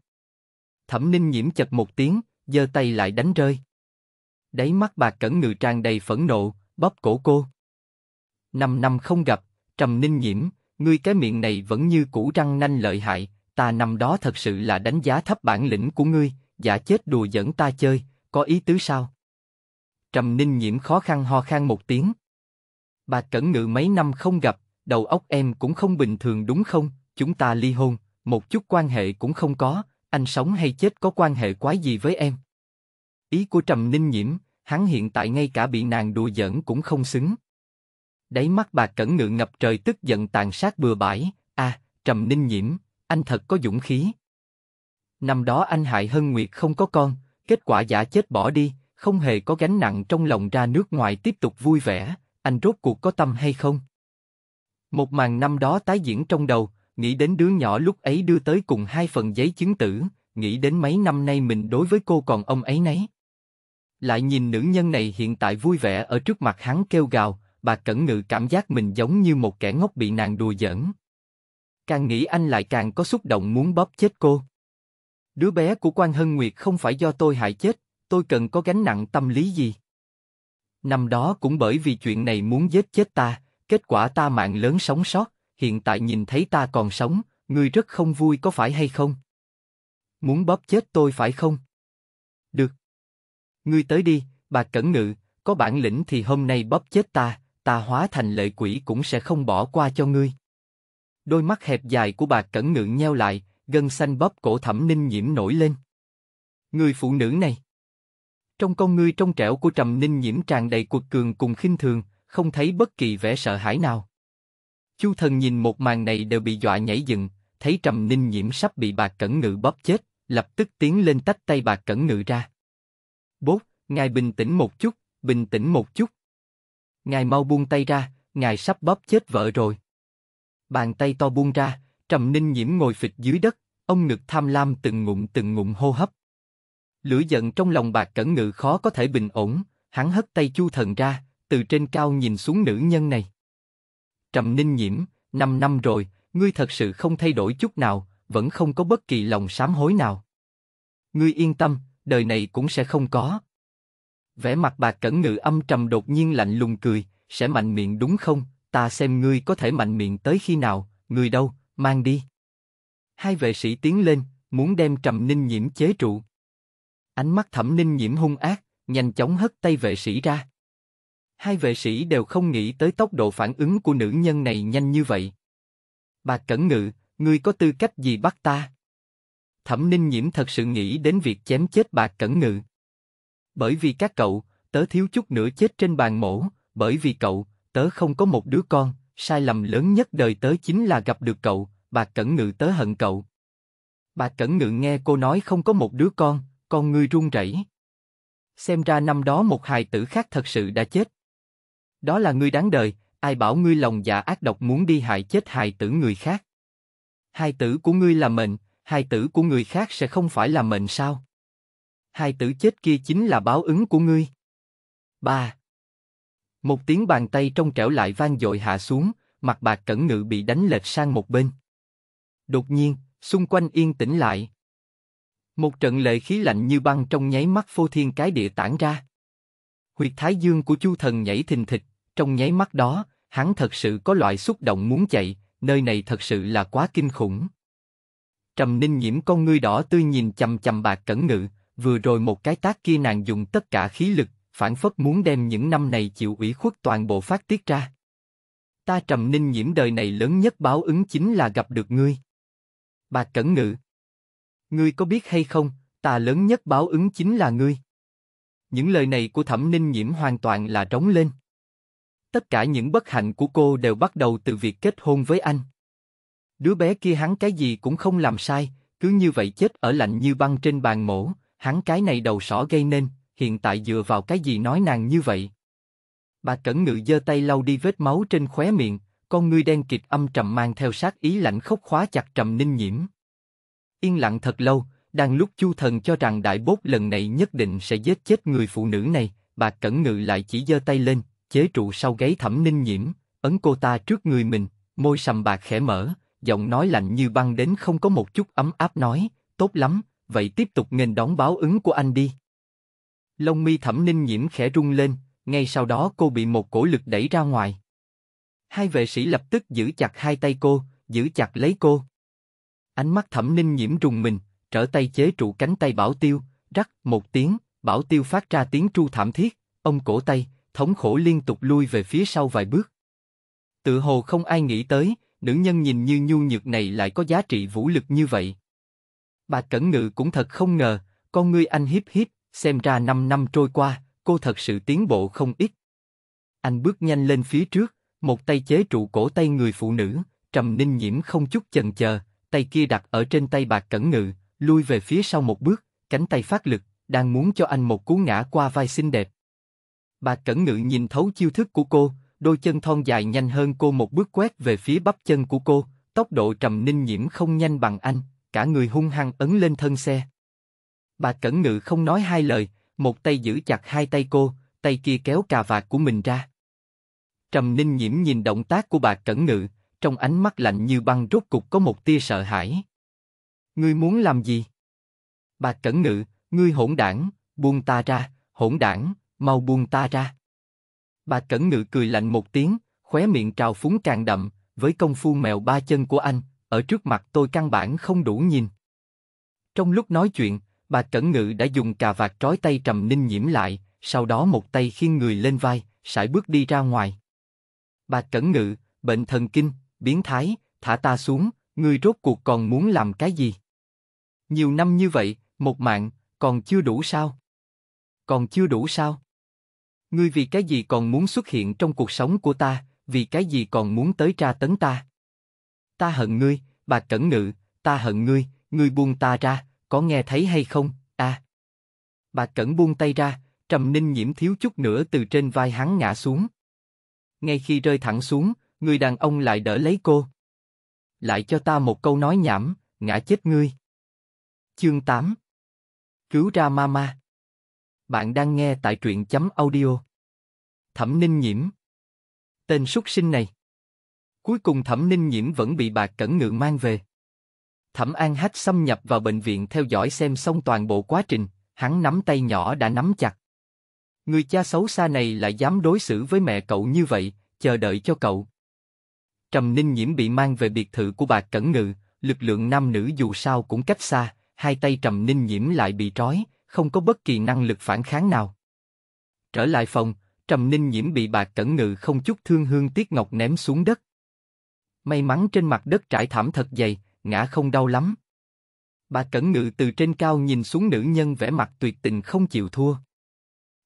Thẩm Ninh Nhiễm chật một tiếng, giơ tay lại đánh rơi. Đáy mắt bà Cẩn Ngự tràn đầy phẫn nộ, bóp cổ cô. Năm năm không gặp, Trầm Ninh Nhiễm, ngươi cái miệng này vẫn như cũ răng nanh lợi hại, ta năm đó thật sự là đánh giá thấp bản lĩnh của ngươi, giả chết đùa giỡn ta chơi, có ý tứ sao? Trầm Ninh Nhiễm khó khăn ho khan một tiếng. Bà Cẩn Ngự mấy năm không gặp, đầu óc em cũng không bình thường đúng không? Chúng ta ly hôn, một chút quan hệ cũng không có, anh sống hay chết có quan hệ quái gì với em? Ý của Trầm Ninh Nhiễm, hắn hiện tại ngay cả bị nàng đùa giỡn cũng không xứng. Đáy mắt bà Cẩn Ngự ngập trời tức giận tàn sát bừa bãi, a à, Trầm Ninh Nhiễm, anh thật có dũng khí. Năm đó anh hại Hân Nguyệt không có con, kết quả giả chết bỏ đi, không hề có gánh nặng trong lòng ra nước ngoài tiếp tục vui vẻ, anh rốt cuộc có tâm hay không? Một màn năm đó tái diễn trong đầu, nghĩ đến đứa nhỏ lúc ấy đưa tới cùng hai phần giấy chứng tử, nghĩ đến mấy năm nay mình đối với cô còn ông ấy nấy. Lại nhìn nữ nhân này hiện tại vui vẻ ở trước mặt hắn kêu gào, bà Cẩn Ngự cảm giác mình giống như một kẻ ngốc bị nàng đùa giỡn. Càng nghĩ anh lại càng có xúc động muốn bóp chết cô. Đứa bé của Quan Hân Nguyệt không phải do tôi hại chết, tôi cần có gánh nặng tâm lý gì? Năm đó cũng bởi vì chuyện này muốn giết chết ta, kết quả ta mạng lớn sống sót, hiện tại nhìn thấy ta còn sống, người rất không vui có phải hay không? Muốn bóp chết tôi phải không? Được. Ngươi tới đi, bà Cẩn Ngự, có bản lĩnh thì hôm nay bóp chết ta, ta hóa thành lệ quỷ cũng sẽ không bỏ qua cho ngươi. Đôi mắt hẹp dài của bà Cẩn Ngự nheo lại, gân xanh bóp cổ Thẩm Ninh Nhiễm nổi lên. Người phụ nữ này. Trong con ngươi trong trẻo của Trầm Ninh Nhiễm tràn đầy cuột cường cùng khinh thường, không thấy bất kỳ vẻ sợ hãi nào. Chu thần nhìn một màn này đều bị dọa nhảy dựng, thấy Trầm Ninh Nhiễm sắp bị bà Cẩn Ngự bóp chết, lập tức tiến lên tách tay bà Cẩn Ngự ra. Bốt, ngài bình tĩnh một chút, bình tĩnh một chút. Ngài mau buông tay ra, ngài sắp bóp chết vợ rồi. Bàn tay to buông ra, Trầm Ninh Nhiễm ngồi phịch dưới đất, ông ngực tham lam từng ngụm từng ngụm hô hấp. Lửa giận trong lòng bạc cẩn ngự khó có thể bình ổn, hắn hất tay chu thần ra, từ trên cao nhìn xuống nữ nhân này. Trầm ninh nhiễm, năm năm rồi, ngươi thật sự không thay đổi chút nào, vẫn không có bất kỳ lòng sám hối nào. Ngươi yên tâm, đời này cũng sẽ không có. Vẻ mặt bà cẩn ngự âm trầm đột nhiên lạnh lùng cười, sẽ mạnh miệng đúng không, ta xem ngươi có thể mạnh miệng tới khi nào, ngươi đâu, mang đi. Hai vệ sĩ tiến lên, muốn đem trầm ninh nhiễm chế trụ. Ánh mắt thẩm ninh nhiễm hung ác, nhanh chóng hất tay vệ sĩ ra. Hai vệ sĩ đều không nghĩ tới tốc độ phản ứng của nữ nhân này nhanh như vậy. Bà Cẩn Ngự, ngươi có tư cách gì bắt ta? Thẩm ninh nhiễm thật sự nghĩ đến việc chém chết bà Cẩn Ngự. Bởi vì các cậu, tớ thiếu chút nữa chết trên bàn mổ, bởi vì cậu, tớ không có một đứa con, sai lầm lớn nhất đời tớ chính là gặp được cậu, bà Cẩn Ngự tớ hận cậu. Bà Cẩn Ngự nghe cô nói không có một đứa con, con ngươi run rẩy. Xem ra năm đó một hài tử khác thật sự đã chết. Đó là ngươi đáng đời, ai bảo ngươi lòng dạ ác độc muốn đi hại chết hài tử người khác. Hài tử của ngươi là mệnh, hài tử của người khác sẽ không phải là mệnh sao? Hài tử chết kia chính là báo ứng của ngươi. Ba. Một tiếng bàn tay trong trẻo lại vang dội hạ xuống, mặt bạc cẩn ngự bị đánh lệch sang một bên. Đột nhiên, xung quanh yên tĩnh lại. Một trận lệ khí lạnh như băng trong nháy mắt phô thiên cái địa tản ra. Huyệt thái dương của Chu Thần nhảy thình thịch, trong nháy mắt đó, hắn thật sự có loại xúc động muốn chạy, nơi này thật sự là quá kinh khủng. Trầm Ninh nhiễm con ngươi đỏ tươi nhìn chầm chầm bạc cẩn ngự, vừa rồi một cái tác kia nàng dùng tất cả khí lực, phản phất muốn đem những năm này chịu ủy khuất toàn bộ phát tiết ra. Ta Trầm Ninh nhiễm đời này lớn nhất báo ứng chính là gặp được ngươi. Bạc cẩn ngự, Ngươi có biết hay không, ta lớn nhất báo ứng chính là ngươi. Những lời này của Thẩm Ninh Nhiễm hoàn toàn là trống lên. Tất cả những bất hạnh của cô đều bắt đầu từ việc kết hôn với anh. Đứa bé kia hắn cái gì cũng không làm sai, cứ như vậy chết ở lạnh như băng trên bàn mổ, hắn cái này đầu sỏ gây nên, hiện tại dựa vào cái gì nói nàng như vậy. Bà Cẩn Ngự giơ tay lau đi vết máu trên khóe miệng, con ngươi đen kịt âm trầm mang theo sát ý lạnh khốc khóa chặt trầm ninh nhiễm. Yên lặng thật lâu, đang lúc Chu Thần cho rằng đại bốt lần này nhất định sẽ giết chết người phụ nữ này, bà Cẩn Ngự lại chỉ giơ tay lên, chế trụ sau gáy Thẩm Ninh Nhiễm, ấn cô ta trước người mình, môi sầm bạc khẽ mở, giọng nói lạnh như băng đến không có một chút ấm áp nói, tốt lắm, vậy tiếp tục nghênh đón báo ứng của anh đi. long mi Thẩm Ninh Nhiễm khẽ rung lên, ngay sau đó cô bị một cổ lực đẩy ra ngoài. Hai vệ sĩ lập tức giữ chặt hai tay cô, giữ chặt lấy cô. Ánh mắt thẩm ninh nhiễm rùng mình, trở tay chế trụ cánh tay bảo tiêu, rắc một tiếng, bảo tiêu phát ra tiếng tru thảm thiết, ông cổ tay, thống khổ liên tục lui về phía sau vài bước. Tự hồ không ai nghĩ tới, nữ nhân nhìn như nhu nhược này lại có giá trị vũ lực như vậy. Bà Cẩn Ngự cũng thật không ngờ, con ngươi anh hiếp hiếp, xem ra năm năm trôi qua, cô thật sự tiến bộ không ít. Anh bước nhanh lên phía trước, một tay chế trụ cổ tay người phụ nữ, trầm ninh nhiễm không chút chần chờ, tay kia đặt ở trên tay bạc cẩn ngự, lui về phía sau một bước, cánh tay phát lực, đang muốn cho anh một cú ngã qua vai xinh đẹp. Bạc cẩn ngự nhìn thấu chiêu thức của cô, đôi chân thon dài nhanh hơn cô một bước quét về phía bắp chân của cô, tốc độ trầm ninh nhiễm không nhanh bằng anh, cả người hung hăng ấn lên thân xe. Bà Cẩn Ngự không nói hai lời, một tay giữ chặt hai tay cô, tay kia kéo cà vạt của mình ra. Trầm Ninh Nhiễm nhìn động tác của bà Cẩn Ngự, trong ánh mắt lạnh như băng rốt cục có một tia sợ hãi. Ngươi muốn làm gì? bà Cẩn Ngự, ngươi hỗn đảng, buông ta ra, hỗn đảng, mau buông ta ra. Bà Cẩn Ngự cười lạnh một tiếng, khóe miệng trào phúng càng đậm, với công phu mèo ba chân của anh, ở trước mặt tôi căn bản không đủ nhìn. Trong lúc nói chuyện, bà Cẩn Ngự đã dùng cà vạt trói tay Trầm Ninh nhiễm lại, sau đó một tay khiêng người lên vai, sải bước đi ra ngoài. Bà Cẩn Ngự, bệnh thần kinh, biến thái, thả ta xuống, ngươi rốt cuộc còn muốn làm cái gì? Nhiều năm như vậy, một mạng, còn chưa đủ sao? Còn chưa đủ sao? Ngươi vì cái gì còn muốn xuất hiện trong cuộc sống của ta, vì cái gì còn muốn tới tra tấn ta? Ta hận ngươi, bà cẩn ngự, ta hận ngươi, ngươi buông ta ra, có nghe thấy hay không, à? Bà cẩn buông tay ra, trầm ninh nhiễm thiếu chút nữa từ trên vai hắn ngã xuống. Ngay khi rơi thẳng xuống, người đàn ông lại đỡ lấy cô. Lại cho ta một câu nói nhảm, ngã chết ngươi. Chương 8 Cứu ra mama. Bạn đang nghe tại truyện chấm audio. Thẩm Ninh Nhiễm Tên súc sinh này. Cuối cùng Thẩm Ninh Nhiễm vẫn bị bà Cẩn Ngự mang về. Thẩm An Hách xâm nhập vào bệnh viện theo dõi xem xong toàn bộ quá trình, hắn nắm tay nhỏ đã nắm chặt. Người cha xấu xa này lại dám đối xử với mẹ cậu như vậy, chờ đợi cho cậu. Trầm Ninh Nhiễm bị mang về biệt thự của bà Cẩn Ngự, lực lượng nam nữ dù sao cũng cách xa, hai tay Trầm Ninh Nhiễm lại bị trói, không có bất kỳ năng lực phản kháng nào. Trở lại phòng, Trầm Ninh Nhiễm bị bà Cẩn Ngự không chút thương hương tiếc ngọc ném xuống đất. May mắn trên mặt đất trải thảm thật dày, ngã không đau lắm. Bà Cẩn Ngự từ trên cao nhìn xuống nữ nhân vẻ mặt tuyệt tình không chịu thua.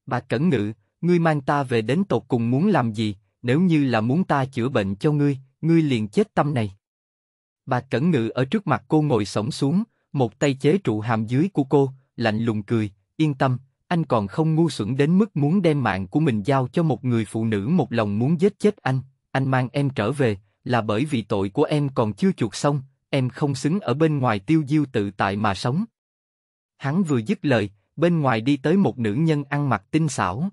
Bà Cẩn Ngự, ngươi mang ta về đến tột cùng muốn làm gì, nếu như là muốn ta chữa bệnh cho ngươi, ngươi liền chết tâm này. Bà Cẩn Ngự ở trước mặt cô ngồi sổng xuống, một tay chế trụ hàm dưới của cô, lạnh lùng cười, yên tâm, anh còn không ngu xuẩn đến mức muốn đem mạng của mình giao cho một người phụ nữ một lòng muốn giết chết anh, anh mang em trở về, là bởi vì tội của em còn chưa chuộc xong, em không xứng ở bên ngoài tiêu diêu tự tại mà sống. Hắn vừa dứt lời, bên ngoài đi tới một nữ nhân ăn mặc tinh xảo.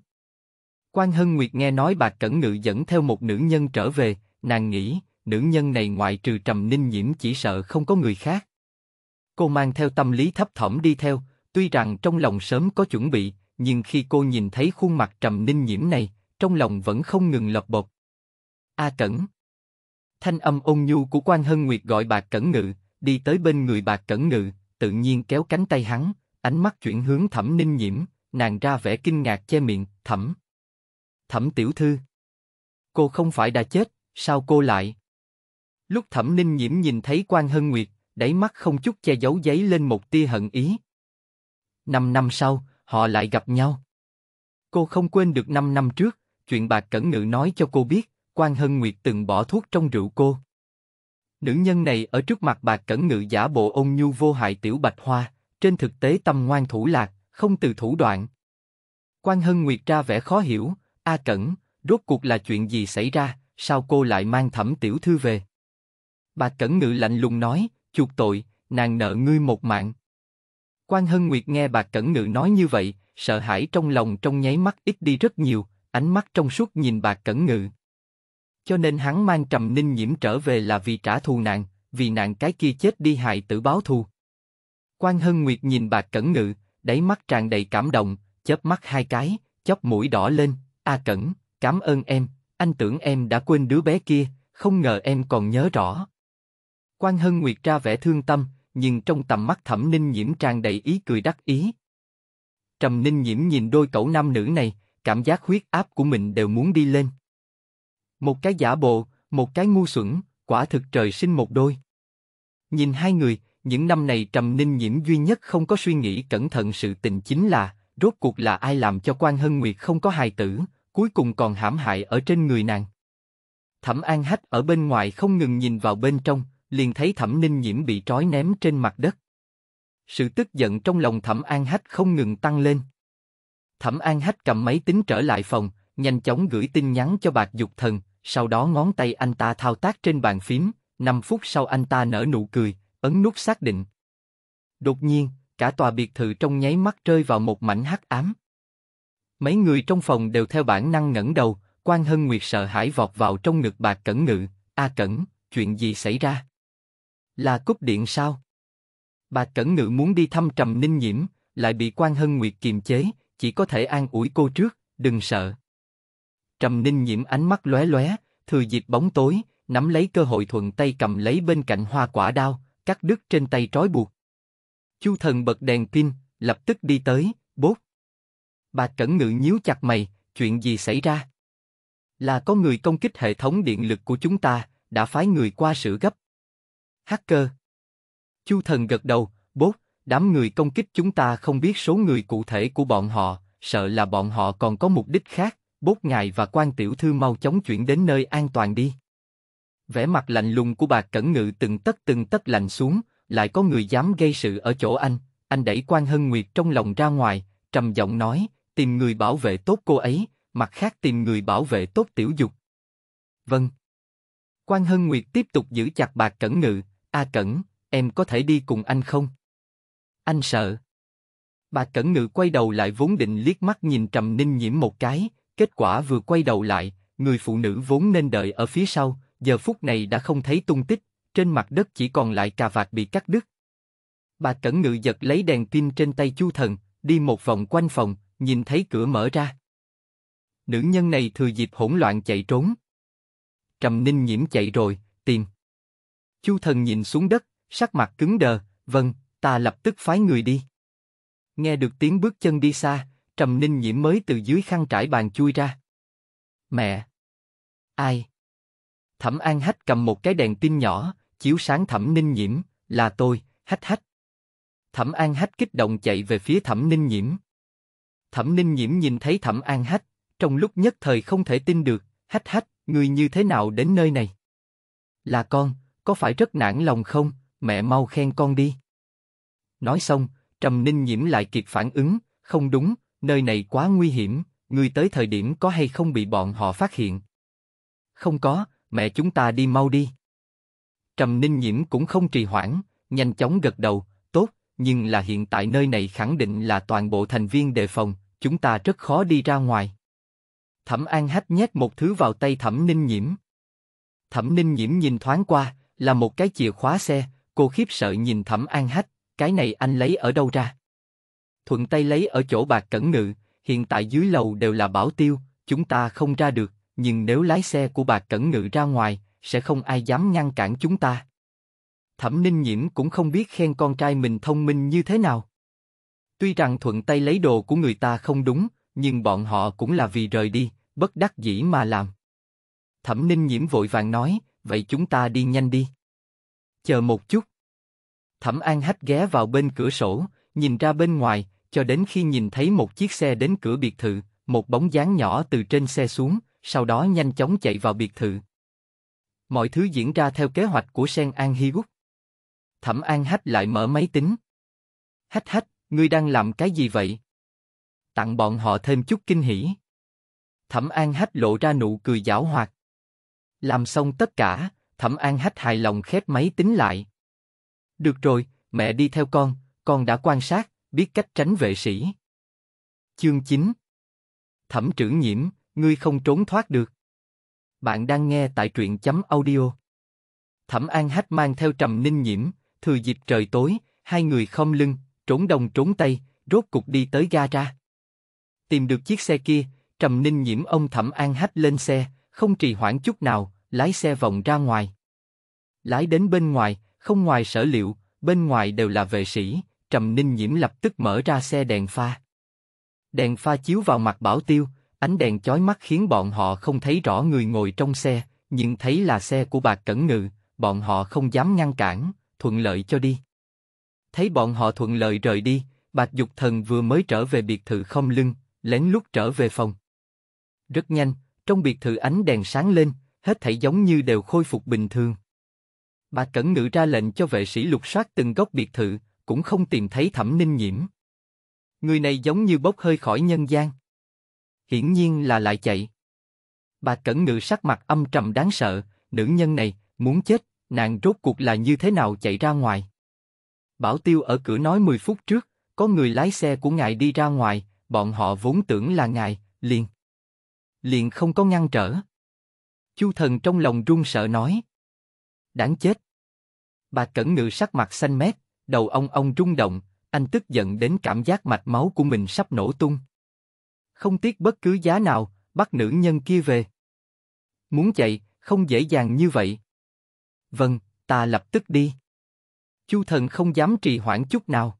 Quan Hân Nguyệt nghe nói bà Cẩn Ngự dẫn theo một nữ nhân trở về, Nàng nghĩ, nữ nhân này ngoại trừ trầm ninh nhiễm chỉ sợ không có người khác. Cô mang theo tâm lý thấp thỏm đi theo, tuy rằng trong lòng sớm có chuẩn bị, nhưng khi cô nhìn thấy khuôn mặt trầm ninh nhiễm này, trong lòng vẫn không ngừng lọc bột. A Cẩn Thanh âm ôn nhu của quan Hân Nguyệt gọi bà Cẩn Ngự, đi tới bên người bà Cẩn Ngự, tự nhiên kéo cánh tay hắn, ánh mắt chuyển hướng thẩm ninh nhiễm, nàng ra vẻ kinh ngạc che miệng, thẩm. Thẩm tiểu thư. Cô không phải đã chết, Sao cô lại? Lúc Thẩm Ninh Nhiễm nhìn thấy Quan Hân Nguyệt, đáy mắt không chút che giấu giấy lên một tia hận ý. Năm năm sau, họ lại gặp nhau. Cô không quên được năm năm trước, chuyện bà Cẩn Ngự nói cho cô biết, Quan Hân Nguyệt từng bỏ thuốc trong rượu cô. Nữ nhân này ở trước mặt bà Cẩn Ngự giả bộ ôn nhu vô hại tiểu bạch hoa, trên thực tế tâm ngoan thủ lạc, không từ thủ đoạn. Quan Hân Nguyệt ra vẻ khó hiểu, A Cẩn, rốt cuộc là chuyện gì xảy ra, sao cô lại mang thẩm tiểu thư về? Bà Cẩn Ngự lạnh lùng nói, chuộc tội, nàng nợ ngươi một mạng. Quan Hân Nguyệt nghe bà Cẩn Ngự nói như vậy, sợ hãi trong lòng trong nháy mắt ít đi rất nhiều, ánh mắt trong suốt nhìn bà Cẩn Ngự. Cho nên hắn mang Trầm Ninh Nhiễm trở về là vì trả thù nàng, vì nàng cái kia chết đi hại tử báo thù. Quan Hân Nguyệt nhìn bà Cẩn Ngự, đáy mắt tràn đầy cảm động, chớp mắt hai cái, chớp mũi đỏ lên, "A Cẩn, cảm ơn em." Anh tưởng em đã quên đứa bé kia, không ngờ em còn nhớ rõ. Quan Hân Nguyệt ra vẻ thương tâm, nhưng trong tầm mắt Thẩm Ninh Nhiễm tràn đầy ý cười đắc ý. Trầm Ninh Nhiễm nhìn đôi cậu nam nữ này, cảm giác huyết áp của mình đều muốn đi lên. Một cái giả bộ, một cái ngu xuẩn, quả thực trời sinh một đôi. Nhìn hai người, những năm này Trầm Ninh Nhiễm duy nhất không có suy nghĩ cẩn thận sự tình chính là, rốt cuộc là ai làm cho quan Hân Nguyệt không có hài tử, cuối cùng còn hãm hại ở trên người nàng. Thẩm An Hách ở bên ngoài không ngừng nhìn vào bên trong, liền thấy Thẩm Ninh Nhiễm bị trói ném trên mặt đất. Sự tức giận trong lòng Thẩm An Hách không ngừng tăng lên. Thẩm An Hách cầm máy tính trở lại phòng, nhanh chóng gửi tin nhắn cho Bạc Dục Thần, sau đó ngón tay anh ta thao tác trên bàn phím, 5 phút sau anh ta nở nụ cười, ấn nút xác định. Đột nhiên, cả tòa biệt thự trong nháy mắt rơi vào một mảnh hắc ám. Mấy người trong phòng đều theo bản năng ngẩng đầu, quan hân nguyệt sợ hãi vọt vào trong ngực bạc cẩn ngự, a cẩn, chuyện gì xảy ra? Là cúp điện sao? Bà cẩn ngự muốn đi thăm trầm ninh nhiễm, lại bị quan hân nguyệt kiềm chế, chỉ có thể an ủi cô trước, đừng sợ. Trầm ninh nhiễm ánh mắt lóe lóe, thừa dịp bóng tối, nắm lấy cơ hội thuận tay cầm lấy bên cạnh hoa quả đao, cắt đứt trên tay trói buộc. Chu thần bật đèn pin, lập tức đi tới, bốt. Bà Cẩn Ngự nhíu chặt mày, chuyện gì xảy ra? Là có người công kích hệ thống điện lực của chúng ta, đã phái người qua sửa gấp. Hacker. Chu thần gật đầu, bốt, đám người công kích chúng ta không biết số người cụ thể của bọn họ, sợ là bọn họ còn có mục đích khác, bốt ngài và quan tiểu thư mau chóng chuyển đến nơi an toàn đi. Vẻ mặt lạnh lùng của bà cẩn ngự từng tất từng tất lạnh xuống, lại có người dám gây sự ở chỗ anh, anh đẩy quan hân nguyệt trong lòng ra ngoài, trầm giọng nói, tìm người bảo vệ tốt cô ấy, mặt khác tìm người bảo vệ tốt tiểu dục. Vâng. Quan Hân Nguyệt tiếp tục giữ chặt bà Cẩn Ngự, A Cẩn, em có thể đi cùng anh không? Anh sợ. Bà Cẩn Ngự quay đầu lại vốn định liếc mắt nhìn Trầm Ninh Nhiễm một cái, kết quả vừa quay đầu lại, người phụ nữ vốn nên đợi ở phía sau, giờ phút này đã không thấy tung tích, trên mặt đất chỉ còn lại cà vạt bị cắt đứt. Bà Cẩn Ngự giật lấy đèn pin trên tay Chu Thần, đi một vòng quanh phòng, nhìn thấy cửa mở ra. Nữ nhân này thừa dịp hỗn loạn chạy trốn. Trầm Ninh Nhiễm chạy rồi, tìm. Chu Thần nhìn xuống đất, sắc mặt cứng đờ, vâng, ta lập tức phái người đi. Nghe được tiếng bước chân đi xa, Trầm Ninh Nhiễm mới từ dưới khăn trải bàn chui ra. Mẹ! Ai? Thẩm An Hách cầm một cái đèn tin nhỏ, chiếu sáng Thẩm Ninh Nhiễm, là tôi, Hách Hách. Thẩm An Hách kích động chạy về phía Thẩm Ninh Nhiễm. Thẩm Ninh Nhiễm nhìn thấy Thẩm An Hách, trong lúc nhất thời không thể tin được, Hách Hách, người như thế nào đến nơi này? Là con, có phải rất nản lòng không, mẹ mau khen con đi. Nói xong, Trầm Ninh Nhiễm lại kịp phản ứng, không đúng, nơi này quá nguy hiểm, người tới thời điểm có hay không bị bọn họ phát hiện. Không có, mẹ chúng ta đi mau đi. Trầm Ninh Nhiễm cũng không trì hoãn, nhanh chóng gật đầu, tốt, nhưng là hiện tại nơi này khẳng định là toàn bộ thành viên đề phòng, chúng ta rất khó đi ra ngoài. Thẩm An Hách nhét một thứ vào tay Thẩm Ninh Nhiễm. Thẩm Ninh Nhiễm nhìn thoáng qua, là một cái chìa khóa xe, cô khiếp sợ nhìn Thẩm An Hách, cái này anh lấy ở đâu ra? Thuận tay lấy ở chỗ bạc cẩn ngự, hiện tại dưới lầu đều là bảo tiêu, chúng ta không ra được, nhưng nếu lái xe của bạc cẩn ngự ra ngoài, sẽ không ai dám ngăn cản chúng ta. Thẩm Ninh Nhiễm cũng không biết khen con trai mình thông minh như thế nào. Tuy rằng thuận tay lấy đồ của người ta không đúng, nhưng bọn họ cũng là vì rời đi, bất đắc dĩ mà làm. Thẩm Ninh Nhiễm vội vàng nói, vậy chúng ta đi nhanh đi. Chờ một chút. Thẩm An Hách ghé vào bên cửa sổ, nhìn ra bên ngoài, cho đến khi nhìn thấy một chiếc xe đến cửa biệt thự, một bóng dáng nhỏ từ trên xe xuống, sau đó nhanh chóng chạy vào biệt thự. Mọi thứ diễn ra theo kế hoạch của Sen An Hi Quốc. Thẩm An Hách lại mở máy tính. Hách hách, Ngươi đang làm cái gì vậy? Tặng bọn họ thêm chút kinh hỉ. Thẩm An Hách lộ ra nụ cười giảo hoạt. Làm xong tất cả, Thẩm An Hách hài lòng khép máy tính lại. Được rồi, mẹ đi theo con, con đã quan sát, biết cách tránh vệ sĩ. Chương 9 Thẩm trưởng nhiễm, ngươi không trốn thoát được. Bạn đang nghe tại truyện chấm audio. Thẩm An Hách mang theo Trầm Ninh Nhiễm, thừa dịp trời tối, hai người không lưng, trốn đông trốn tây, rốt cục đi tới ga gara. Tìm được chiếc xe kia, Trầm Ninh nhiễm ông Thẩm An hách lên xe, không trì hoãn chút nào, lái xe vòng ra ngoài. Lái đến bên ngoài, không ngoài sở liệu, bên ngoài đều là vệ sĩ, Trầm Ninh nhiễm lập tức mở ra xe đèn pha. Đèn pha chiếu vào mặt bảo tiêu, ánh đèn chói mắt khiến bọn họ không thấy rõ người ngồi trong xe, nhưng thấy là xe của bà Cẩn Ngự, bọn họ không dám ngăn cản, thuận lợi cho đi thấy bọn họ thuận lợi rời đi, Bạch Dục Thần vừa mới trở về biệt thự không lưng, lén lút trở về phòng. Rất nhanh, trong biệt thự ánh đèn sáng lên, hết thảy giống như đều khôi phục bình thường. Bà Cẩn Ngự ra lệnh cho vệ sĩ lục soát từng góc biệt thự, cũng không tìm thấy Thẩm Ninh Nhiễm. Người này giống như bốc hơi khỏi nhân gian. Hiển nhiên là lại chạy. Bà Cẩn Ngự sắc mặt âm trầm đáng sợ, nữ nhân này, muốn chết, nàng rốt cuộc là như thế nào chạy ra ngoài. Bảo Tiêu ở cửa nói 10 phút trước, có người lái xe của ngài đi ra ngoài, bọn họ vốn tưởng là ngài, liền. Liền không có ngăn trở. Chu thần trong lòng run sợ nói. Đáng chết. Bà cẩn ngự sắc mặt xanh mét, đầu ông ông rung động, anh tức giận đến cảm giác mạch máu của mình sắp nổ tung. Không tiếc bất cứ giá nào, bắt nữ nhân kia về. Muốn chạy, không dễ dàng như vậy. Vâng, ta lập tức đi. Chu Thần không dám trì hoãn chút nào.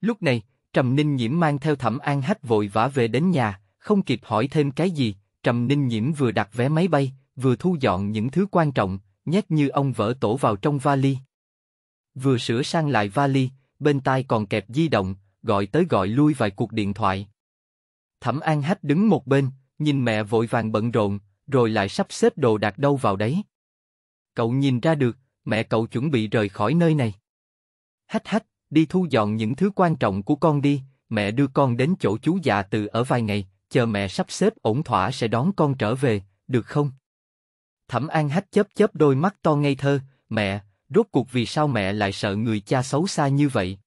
Lúc này, Trầm Ninh Nhiễm mang theo Thẩm An Hách vội vã về đến nhà, không kịp hỏi thêm cái gì, Trầm Ninh Nhiễm vừa đặt vé máy bay, vừa thu dọn những thứ quan trọng, nhét như ông vỡ tổ vào trong vali. Vừa sửa sang lại vali, bên tai còn kẹp di động, gọi tới gọi lui vài cuộc điện thoại. Thẩm An Hách đứng một bên, nhìn mẹ vội vàng bận rộn, rồi lại sắp xếp đồ đạc đâu vào đấy. Cậu nhìn ra được, mẹ cậu chuẩn bị rời khỏi nơi này. Hách hách, đi thu dọn những thứ quan trọng của con đi, mẹ đưa con đến chỗ chú già từ ở vài ngày, chờ mẹ sắp xếp ổn thỏa sẽ đón con trở về, được không? Thẩm An Hách chớp chớp đôi mắt to ngây thơ, mẹ, rốt cuộc vì sao mẹ lại sợ người cha xấu xa như vậy?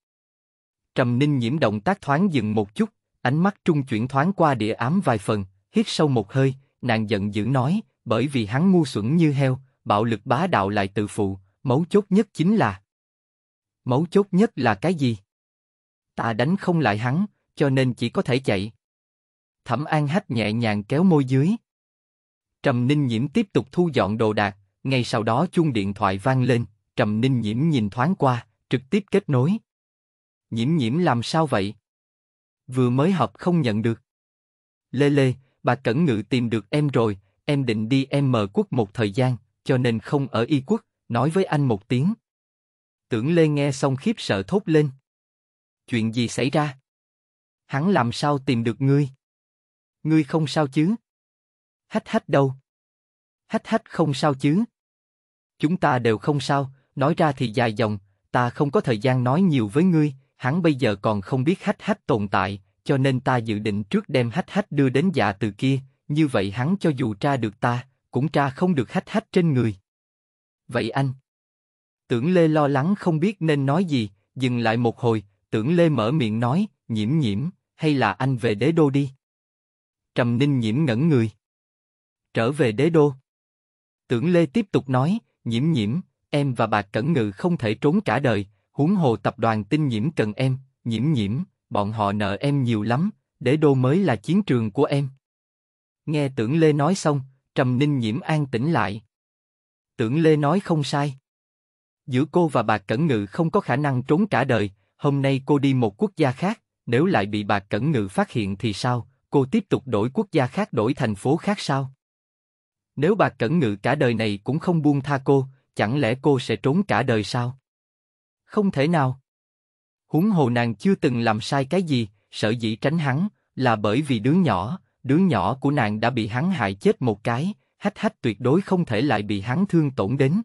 Trầm Ninh nhiễm động tác thoáng dừng một chút, ánh mắt trung chuyển thoáng qua địa ám vài phần, hít sâu một hơi, nàng giận dữ nói, bởi vì hắn ngu xuẩn như heo, bạo lực bá đạo lại tự phụ, Mấu chốt nhất chính là Mấu chốt nhất là cái gì? Ta đánh không lại hắn, cho nên chỉ có thể chạy. Thẩm An Hách nhẹ nhàng kéo môi dưới. Trầm Ninh Nhiễm tiếp tục thu dọn đồ đạc, ngay sau đó chuông điện thoại vang lên, Trầm Ninh Nhiễm nhìn thoáng qua, trực tiếp kết nối. Nhiễm Nhiễm làm sao vậy? Vừa mới họp không nhận được. Lê Lê, bà Cẩn Ngự tìm được em rồi, em định đi em mờ quốc một thời gian, cho nên không ở y quốc, Nói với anh một tiếng. Tưởng Lê nghe xong khiếp sợ thốt lên. Chuyện gì xảy ra? Hắn làm sao tìm được ngươi? Ngươi không sao chứ? Hách hách đâu? Hách hách không sao chứ? Chúng ta đều không sao, nói ra thì dài dòng, ta không có thời gian nói nhiều với ngươi, hắn bây giờ còn không biết hách hách tồn tại, cho nên ta dự định trước đem hách hách đưa đến dạ từ kia, như vậy hắn cho dù tra được ta, cũng tra không được hách hách trên người vậy anh? Tưởng Lê lo lắng không biết nên nói gì, dừng lại một hồi, tưởng Lê mở miệng nói, nhiễm nhiễm, hay là anh về đế đô đi? Trầm Ninh nhiễm ngẩn người. Trở về đế đô. Tưởng Lê tiếp tục nói, nhiễm nhiễm, em và bà Cẩn Ngự không thể trốn cả đời, huống hồ tập đoàn tinh nhiễm cần em, nhiễm nhiễm, bọn họ nợ em nhiều lắm, đế đô mới là chiến trường của em. Nghe tưởng Lê nói xong, Trầm Ninh nhiễm an tĩnh lại tưởng Lê nói không sai. Giữa cô và bà Cẩn Ngự không có khả năng trốn cả đời, hôm nay cô đi một quốc gia khác, nếu lại bị bà Cẩn Ngự phát hiện thì sao, cô tiếp tục đổi quốc gia khác đổi thành phố khác sao? Nếu bà Cẩn Ngự cả đời này cũng không buông tha cô, chẳng lẽ cô sẽ trốn cả đời sao? Không thể nào. húng hồ nàng chưa từng làm sai cái gì, sợ dĩ tránh hắn, là bởi vì đứa nhỏ, đứa nhỏ của nàng đã bị hắn hại chết một cái, hách hách tuyệt đối không thể lại bị hắn thương tổn đến.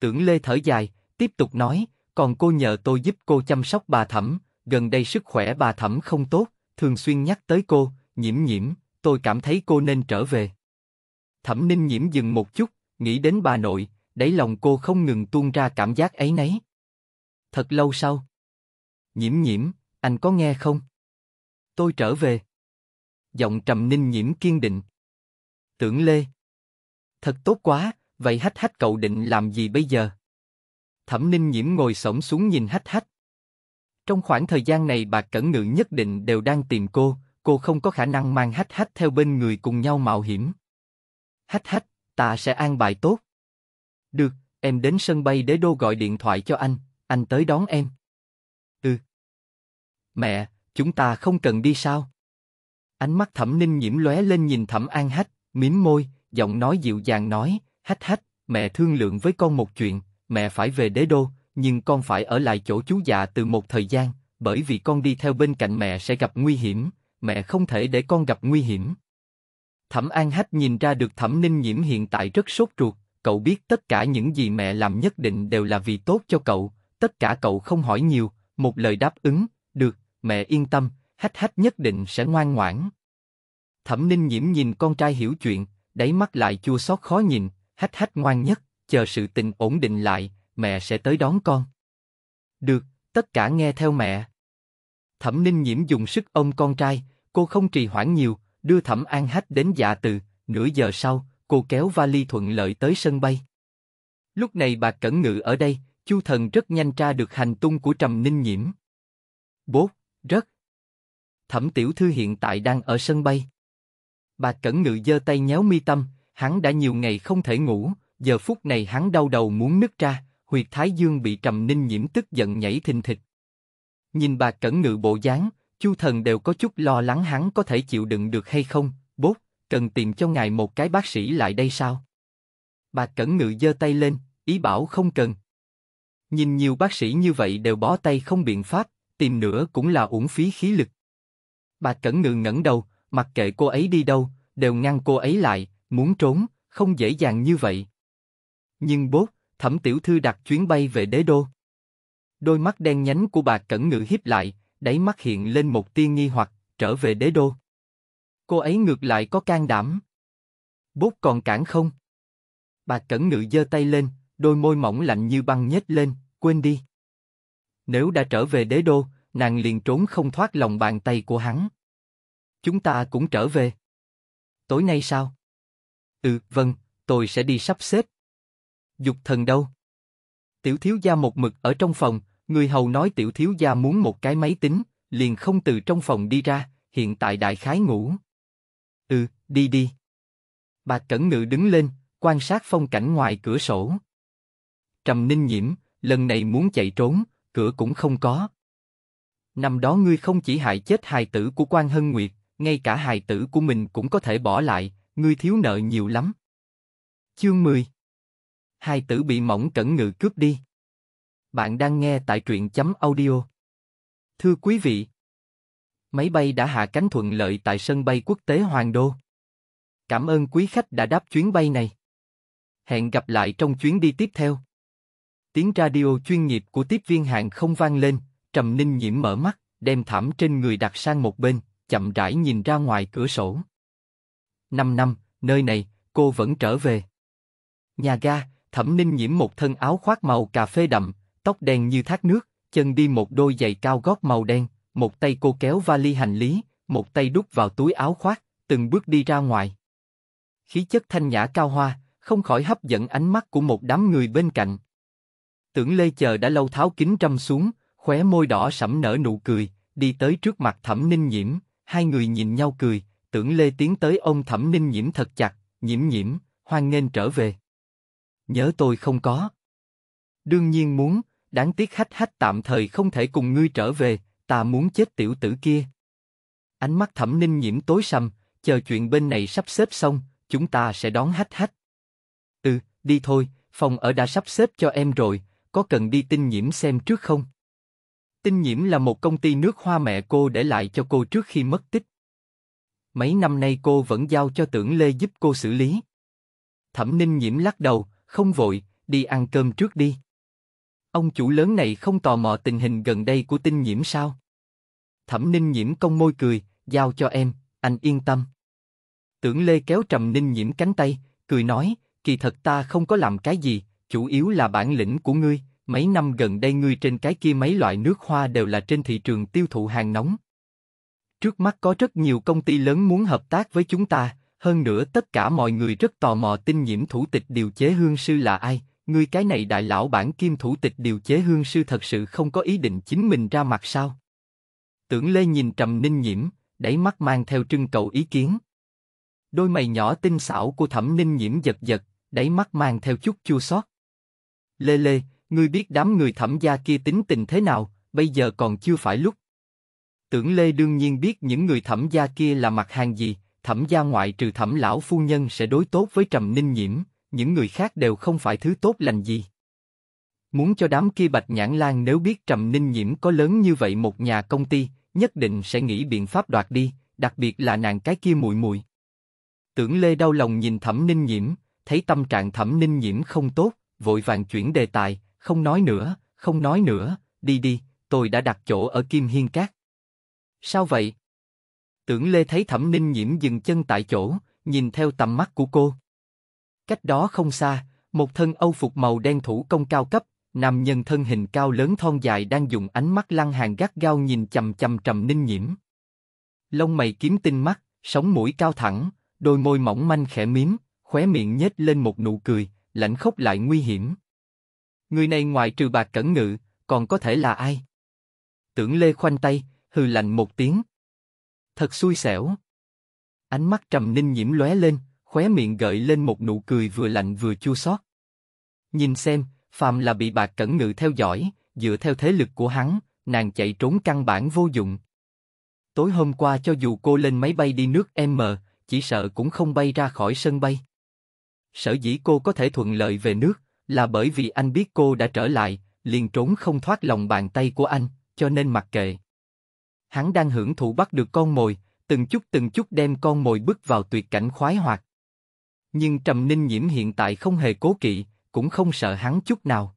Tưởng Lê thở dài, tiếp tục nói, còn cô nhờ tôi giúp cô chăm sóc bà thẩm, gần đây sức khỏe bà thẩm không tốt, thường xuyên nhắc tới cô, nhiễm nhiễm, tôi cảm thấy cô nên trở về. Thẩm ninh nhiễm dừng một chút, nghĩ đến bà nội, đáy lòng cô không ngừng tuôn ra cảm giác ấy nấy. Thật lâu sau. Nhiễm nhiễm, anh có nghe không? Tôi trở về. Giọng trầm ninh nhiễm kiên định. Tưởng Lê, Thật tốt quá, vậy hách hách cậu định làm gì bây giờ? Thẩm Ninh Nhiễm ngồi sổng xuống nhìn hách hách. Trong khoảng thời gian này bà Cẩn Ngự nhất định đều đang tìm cô, cô không có khả năng mang hách hách theo bên người cùng nhau mạo hiểm. Hách hách, ta sẽ an bài tốt. Được, em đến sân bay đế đô gọi điện thoại cho anh, anh tới đón em. Ừ. Mẹ, chúng ta không cần đi sao? Ánh mắt thẩm ninh nhiễm lóe lên nhìn thẩm an hách, mím môi, giọng nói dịu dàng nói, hách hách, mẹ thương lượng với con một chuyện, mẹ phải về đế đô, nhưng con phải ở lại chỗ chú già từ một thời gian, bởi vì con đi theo bên cạnh mẹ sẽ gặp nguy hiểm, mẹ không thể để con gặp nguy hiểm. Thẩm An Hách nhìn ra được Thẩm Ninh Nhiễm hiện tại rất sốt ruột, cậu biết tất cả những gì mẹ làm nhất định đều là vì tốt cho cậu, tất cả cậu không hỏi nhiều, một lời đáp ứng, được, mẹ yên tâm, Hách Hách nhất định sẽ ngoan ngoãn. Thẩm Ninh Nhiễm nhìn con trai hiểu chuyện, đáy mắt lại chua xót khó nhìn, hách hách ngoan nhất, chờ sự tình ổn định lại, mẹ sẽ tới đón con. Được, tất cả nghe theo mẹ. Thẩm Ninh Nhiễm dùng sức ôm con trai, cô không trì hoãn nhiều, đưa Thẩm An Hách đến dạ từ, nửa giờ sau, cô kéo vali thuận lợi tới sân bay. Lúc này bà Cẩn Ngự ở đây, Chu Thần rất nhanh tra được hành tung của Trầm Ninh Nhiễm. Bố, rất. Thẩm Tiểu Thư hiện tại đang ở sân bay. Bà Cẩn Ngự giơ tay nhéo mi tâm, hắn đã nhiều ngày không thể ngủ, giờ phút này hắn đau đầu muốn nứt ra, huyệt thái dương bị trầm ninh nhiễm tức giận nhảy thình thịch. Nhìn bà Cẩn Ngự bộ dáng, Chu Thần đều có chút lo lắng hắn có thể chịu đựng được hay không, bốt, cần tìm cho ngài một cái bác sĩ lại đây sao? Bà Cẩn Ngự giơ tay lên, ý bảo không cần. Nhìn nhiều bác sĩ như vậy đều bó tay không biện pháp, tìm nữa cũng là uổng phí khí lực. Bà Cẩn Ngự ngẩng đầu, mặc kệ cô ấy đi đâu, đều ngăn cô ấy lại, muốn trốn, không dễ dàng như vậy. Nhưng bố thẩm tiểu thư đặt chuyến bay về đế đô. Đôi mắt đen nhánh của bà cẩn ngự hiếp lại, đáy mắt hiện lên một tiên nghi hoặc, trở về đế đô. Cô ấy ngược lại có can đảm. Bốt còn cản không? Bà cẩn ngự giơ tay lên, đôi môi mỏng lạnh như băng nhếch lên, quên đi. Nếu đã trở về đế đô, nàng liền trốn không thoát lòng bàn tay của hắn. Chúng ta cũng trở về. Tối nay sao? Ừ, vâng, tôi sẽ đi sắp xếp. Dục thần đâu? Tiểu thiếu gia một mực ở trong phòng, người hầu nói tiểu thiếu gia muốn một cái máy tính, liền không từ trong phòng đi ra, hiện tại đại khái ngủ. Ừ, đi đi. Bà Cẩn Ngự đứng lên, quan sát phong cảnh ngoài cửa sổ. Trầm Ninh Nhiễm, lần này muốn chạy trốn, cửa cũng không có. Năm đó ngươi không chỉ hại chết hài tử của quan Hân Nguyệt, ngay cả hài tử của mình cũng có thể bỏ lại, ngươi thiếu nợ nhiều lắm. Chương 10 Hài tử bị mỏng cẩn ngự cướp đi. Bạn đang nghe tại truyện chấm audio. Thưa quý vị, máy bay đã hạ cánh thuận lợi tại sân bay quốc tế Hoàng Đô. Cảm ơn quý khách đã đáp chuyến bay này. Hẹn gặp lại trong chuyến đi tiếp theo. Tiếng radio chuyên nghiệp của tiếp viên hàng không vang lên, Trầm Ninh nhiễm mở mắt, đem thảm trên người đặt sang một bên, chậm rãi nhìn ra ngoài cửa sổ. Năm năm, nơi này, cô vẫn trở về. Nhà ga, Thẩm Ninh nhiễm một thân áo khoác màu cà phê đậm, tóc đen như thác nước, chân đi một đôi giày cao gót màu đen, một tay cô kéo vali hành lý, một tay đút vào túi áo khoác, từng bước đi ra ngoài. Khí chất thanh nhã cao hoa, không khỏi hấp dẫn ánh mắt của một đám người bên cạnh. Tưởng Lê chờ đã lâu tháo kính râm xuống, khóe môi đỏ sẫm nở nụ cười, đi tới trước mặt Thẩm Ninh Nhiễm, hai người nhìn nhau cười, tưởng Lê tiến tới ông Thẩm Ninh Nhiễm thật chặt, Nhiễm Nhiễm, hoan nghênh trở về. Nhớ tôi không có. Đương nhiên muốn, đáng tiếc hách hách tạm thời không thể cùng ngươi trở về, ta muốn chết tiểu tử kia. Ánh mắt Thẩm Ninh Nhiễm tối sầm, chờ chuyện bên này sắp xếp xong, chúng ta sẽ đón hách hách. Ừ, đi thôi, phòng ở đã sắp xếp cho em rồi, có cần đi tin nhiễm xem trước không? Tinh Nhiễm là một công ty nước hoa mẹ cô để lại cho cô trước khi mất tích. Mấy năm nay cô vẫn giao cho Tưởng Lê giúp cô xử lý. Thẩm Ninh Nhiễm lắc đầu, không vội, đi ăn cơm trước đi. Ông chủ lớn này không tò mò tình hình gần đây của Tinh Nhiễm sao? Thẩm Ninh Nhiễm cong môi cười, giao cho em, anh yên tâm. Tưởng Lê kéo Trầm Ninh Nhiễm cánh tay, cười nói, kỳ thật ta không có làm cái gì, chủ yếu là bản lĩnh của ngươi, mấy năm gần đây ngươi trên cái kia mấy loại nước hoa đều là trên thị trường tiêu thụ hàng nóng. Trước mắt có rất nhiều công ty lớn muốn hợp tác với chúng ta, hơn nữa tất cả mọi người rất tò mò tin nhiễm thủ tịch điều chế hương sư là ai, ngươi cái này đại lão bản kim thủ tịch điều chế hương sư thật sự không có ý định chính mình ra mặt sao? Tưởng Lê nhìn Trầm Ninh Nhiễm, đáy mắt mang theo trưng cầu ý kiến. Đôi mày nhỏ tinh xảo của Thẩm Ninh Nhiễm giật giật, đáy mắt mang theo chút chua xót. Lê Lê, ngươi biết đám người thẩm gia kia tính tình thế nào, bây giờ còn chưa phải lúc. Tưởng Lê đương nhiên biết những người thẩm gia kia là mặt hàng gì, thẩm gia ngoại trừ thẩm lão phu nhân sẽ đối tốt với trầm ninh nhiễm, những người khác đều không phải thứ tốt lành gì. Muốn cho đám kia bạch nhãn lan nếu biết trầm ninh nhiễm có lớn như vậy một nhà công ty, nhất định sẽ nghĩ biện pháp đoạt đi, đặc biệt là nàng cái kia mùi mùi. Tưởng Lê đau lòng nhìn thẩm ninh nhiễm, thấy tâm trạng thẩm ninh nhiễm không tốt, vội vàng chuyển đề tài, không nói nữa, không nói nữa, đi đi, tôi đã đặt chỗ ở Kim Hiên Cát. Sao vậy? Tưởng Lê thấy Thẩm Ninh Nhiễm dừng chân tại chỗ, nhìn theo tầm mắt của cô. Cách đó không xa, một thân Âu phục màu đen thủ công cao cấp, nam nhân thân hình cao lớn thon dài đang dùng ánh mắt lăng hàng gắt gao nhìn chầm chầm trầm Ninh Nhiễm. Lông mày kiếm tinh mắt, sống mũi cao thẳng, đôi môi mỏng manh khẽ miếm, khóe miệng nhếch lên một nụ cười, lạnh khốc lại nguy hiểm người này ngoài trừ bạc cẩn ngự, còn có thể là ai? Tưởng Lê khoanh tay, hừ lạnh một tiếng. Thật xui xẻo. Ánh mắt trầm ninh nhiễm lóe lên, khóe miệng gợi lên một nụ cười vừa lạnh vừa chua xót. Nhìn xem, phàm là bị bạc cẩn ngự theo dõi, dựa theo thế lực của hắn, nàng chạy trốn căn bản vô dụng. Tối hôm qua cho dù cô lên máy bay đi nước M, chỉ sợ cũng không bay ra khỏi sân bay. Sở dĩ cô có thể thuận lợi về nước, là bởi vì anh biết cô đã trở lại, liền trốn không thoát lòng bàn tay của anh, cho nên mặc kệ. Hắn đang hưởng thụ bắt được con mồi, từng chút từng chút đem con mồi bước vào tuyệt cảnh khoái hoạt. Nhưng Trầm Ninh Nhiễm hiện tại không hề cố kỵ, cũng không sợ hắn chút nào.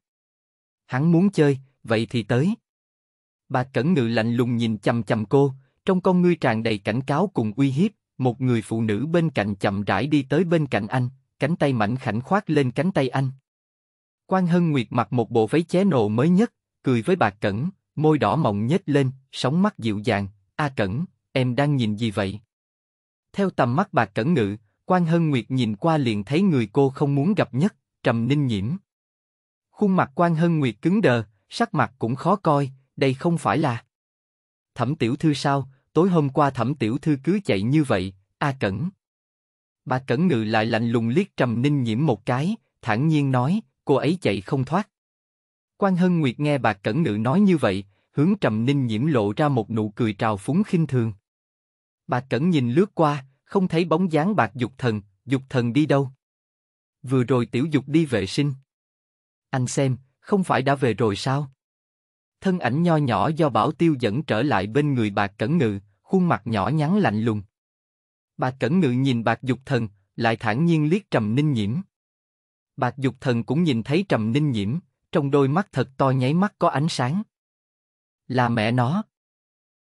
Hắn muốn chơi, vậy thì tới. Bà Cẩn Ngự lạnh lùng nhìn chầm chầm cô, trong con ngươi tràn đầy cảnh cáo cùng uy hiếp, một người phụ nữ bên cạnh chậm rãi đi tới bên cạnh anh, cánh tay mảnh khảnh khoát lên cánh tay anh. Quan Hân Nguyệt mặc một bộ váy ché nộ mới nhất, cười với bà Cẩn, môi đỏ mọng nhếch lên, sóng mắt dịu dàng, "A Cẩn, em đang nhìn gì vậy?" Theo tầm mắt bà Cẩn Ngự, Quan Hân Nguyệt nhìn qua liền thấy người cô không muốn gặp nhất, Trầm Ninh Nhiễm. Khuôn mặt Quan Hân Nguyệt cứng đờ, sắc mặt cũng khó coi, đây không phải là Thẩm tiểu thư sao? Tối hôm qua Thẩm tiểu thư cứ chạy như vậy, A Cẩn. Bà Cẩn Ngự lại lạnh lùng liếc Trầm Ninh Nhiễm một cái, thản nhiên nói, cô ấy chạy không thoát. Quan Hân Nguyệt nghe bà Cẩn Ngự nói như vậy, hướng Trầm Ninh Nhiễm lộ ra một nụ cười trào phúng khinh thường. Bà Cẩn nhìn lướt qua, không thấy bóng dáng bạc dục thần, dục thần đi đâu. Vừa rồi tiểu dục đi vệ sinh. Anh xem, không phải đã về rồi sao? Thân ảnh nho nhỏ do Bảo Tiêu dẫn trở lại bên người bà Cẩn Ngự, khuôn mặt nhỏ nhắn lạnh lùng. Bà Cẩn Ngự nhìn bạc dục thần, lại thản nhiên liếc Trầm Ninh Nhiễm. Bạc Dục Thần cũng nhìn thấy Trầm Ninh Nhiễm, trong đôi mắt thật to nháy mắt có ánh sáng. Là mẹ nó.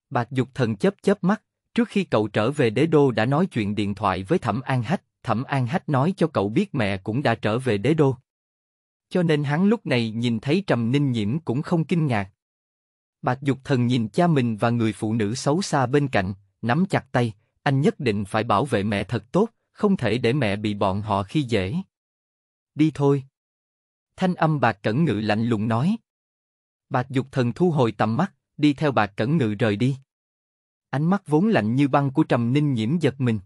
Bạc Dục Thần chớp chớp mắt, trước khi cậu trở về đế đô đã nói chuyện điện thoại với Thẩm An Hách, Thẩm An Hách nói cho cậu biết mẹ cũng đã trở về đế đô. Cho nên hắn lúc này nhìn thấy Trầm Ninh Nhiễm cũng không kinh ngạc. Bạc Dục Thần nhìn cha mình và người phụ nữ xấu xa bên cạnh, nắm chặt tay, anh nhất định phải bảo vệ mẹ thật tốt, không thể để mẹ bị bọn họ khi dễ đi thôi. Thanh âm bạc cẩn ngự lạnh lùng nói. Bạc dục thần thu hồi tầm mắt, đi theo bạc cẩn ngự rời đi. Ánh mắt vốn lạnh như băng của Trầm Ninh nhiễm giật mình.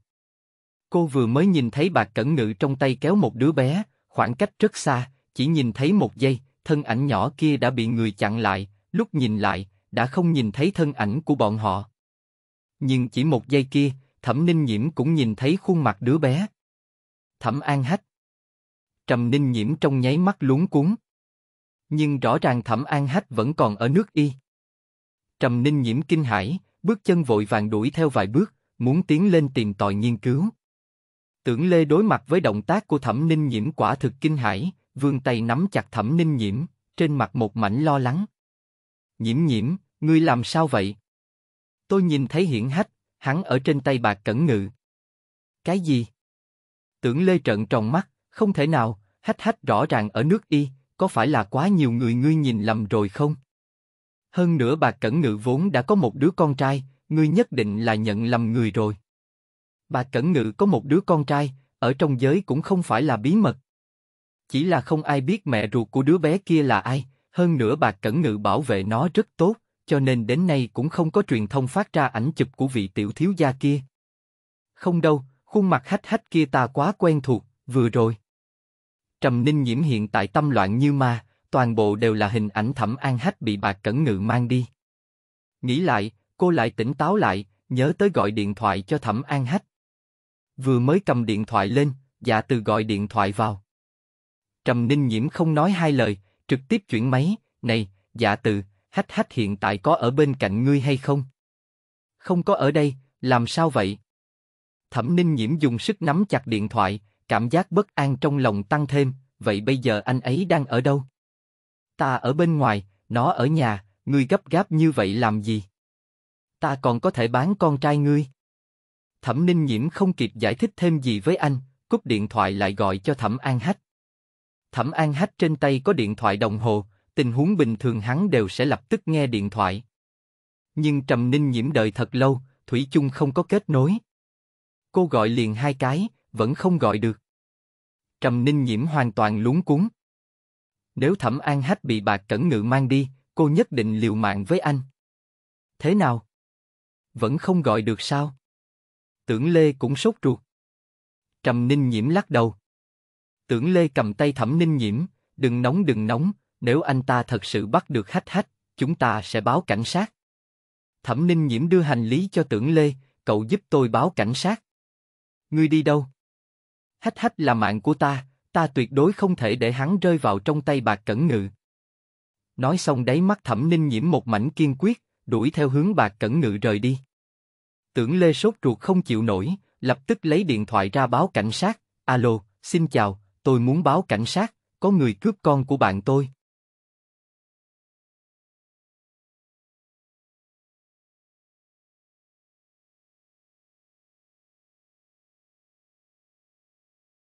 Cô vừa mới nhìn thấy bạc cẩn ngự trong tay kéo một đứa bé, khoảng cách rất xa, chỉ nhìn thấy một giây, thân ảnh nhỏ kia đã bị người chặn lại, lúc nhìn lại, đã không nhìn thấy thân ảnh của bọn họ. Nhưng chỉ một giây kia, Thẩm Ninh Nhiễm cũng nhìn thấy khuôn mặt đứa bé. Thẩm An Hách Trầm Ninh Nhiễm trong nháy mắt luống cuống, Nhưng rõ ràng Thẩm An Hách vẫn còn ở nước y. Trầm Ninh Nhiễm kinh hãi, bước chân vội vàng đuổi theo vài bước, muốn tiến lên tìm tòi nghiên cứu. Tưởng Lê đối mặt với động tác của Thẩm Ninh Nhiễm quả thực kinh hãi, vươn tay nắm chặt Thẩm Ninh Nhiễm, trên mặt một mảnh lo lắng. Nhiễm Nhiễm, ngươi làm sao vậy? Tôi nhìn thấy hiển hách, hắn ở trên tay bà cẩn ngự. Cái gì? Tưởng Lê trợn tròn mắt, không thể nào, hách hách rõ ràng ở nước y, có phải là quá nhiều người ngươi nhìn lầm rồi không? Hơn nữa bà Cẩn Ngự vốn đã có một đứa con trai, ngươi nhất định là nhận lầm người rồi. Bà Cẩn Ngự có một đứa con trai, ở trong giới cũng không phải là bí mật. Chỉ là không ai biết mẹ ruột của đứa bé kia là ai, hơn nữa bà Cẩn Ngự bảo vệ nó rất tốt, cho nên đến nay cũng không có truyền thông phát ra ảnh chụp của vị tiểu thiếu gia kia. Không đâu, khuôn mặt hách hách kia ta quá quen thuộc, vừa rồi. Trầm Ninh Nhiễm hiện tại tâm loạn như ma, toàn bộ đều là hình ảnh thẩm an hách bị bà Cẩn Ngự mang đi. Nghĩ lại, cô lại tỉnh táo lại, nhớ tới gọi điện thoại cho thẩm an hách. Vừa mới cầm điện thoại lên, dạ từ gọi điện thoại vào. Trầm Ninh Nhiễm không nói hai lời, trực tiếp chuyển máy, này, dạ từ, hách hách hiện tại có ở bên cạnh ngươi hay không? Không có ở đây, làm sao vậy? Thẩm Ninh Nhiễm dùng sức nắm chặt điện thoại, cảm giác bất an trong lòng tăng thêm, vậy bây giờ anh ấy đang ở đâu? Ta ở bên ngoài, nó ở nhà, ngươi gấp gáp như vậy làm gì? Ta còn có thể bán con trai ngươi. Thẩm Ninh Nhiễm không kịp giải thích thêm gì với anh, cúp điện thoại lại gọi cho Thẩm An Hách. Thẩm An Hách trên tay có điện thoại đồng hồ, tình huống bình thường hắn đều sẽ lập tức nghe điện thoại. Nhưng Trầm Ninh Nhiễm đợi thật lâu, Thủy chung không có kết nối. Cô gọi liền hai cái, vẫn không gọi được. Trầm Ninh Nhiễm hoàn toàn lúng cuống. Nếu Thẩm An Hách bị bà cẩn ngự mang đi, cô nhất định liều mạng với anh. Thế nào? Vẫn không gọi được sao? Tưởng Lê cũng sốt ruột. Trầm Ninh Nhiễm lắc đầu. Tưởng Lê cầm tay Thẩm Ninh Nhiễm, đừng nóng đừng nóng, nếu anh ta thật sự bắt được hách hách, chúng ta sẽ báo cảnh sát. Thẩm Ninh Nhiễm đưa hành lý cho Tưởng Lê, cậu giúp tôi báo cảnh sát. Ngươi đi đâu? hách hách là mạng của ta, ta tuyệt đối không thể để hắn rơi vào trong tay bạc cẩn ngự. Nói xong đáy mắt thẩm ninh nhiễm một mảnh kiên quyết, đuổi theo hướng bạc cẩn ngự rời đi. Tưởng Lê sốt ruột không chịu nổi, lập tức lấy điện thoại ra báo cảnh sát, alo, xin chào, tôi muốn báo cảnh sát, có người cướp con của bạn tôi.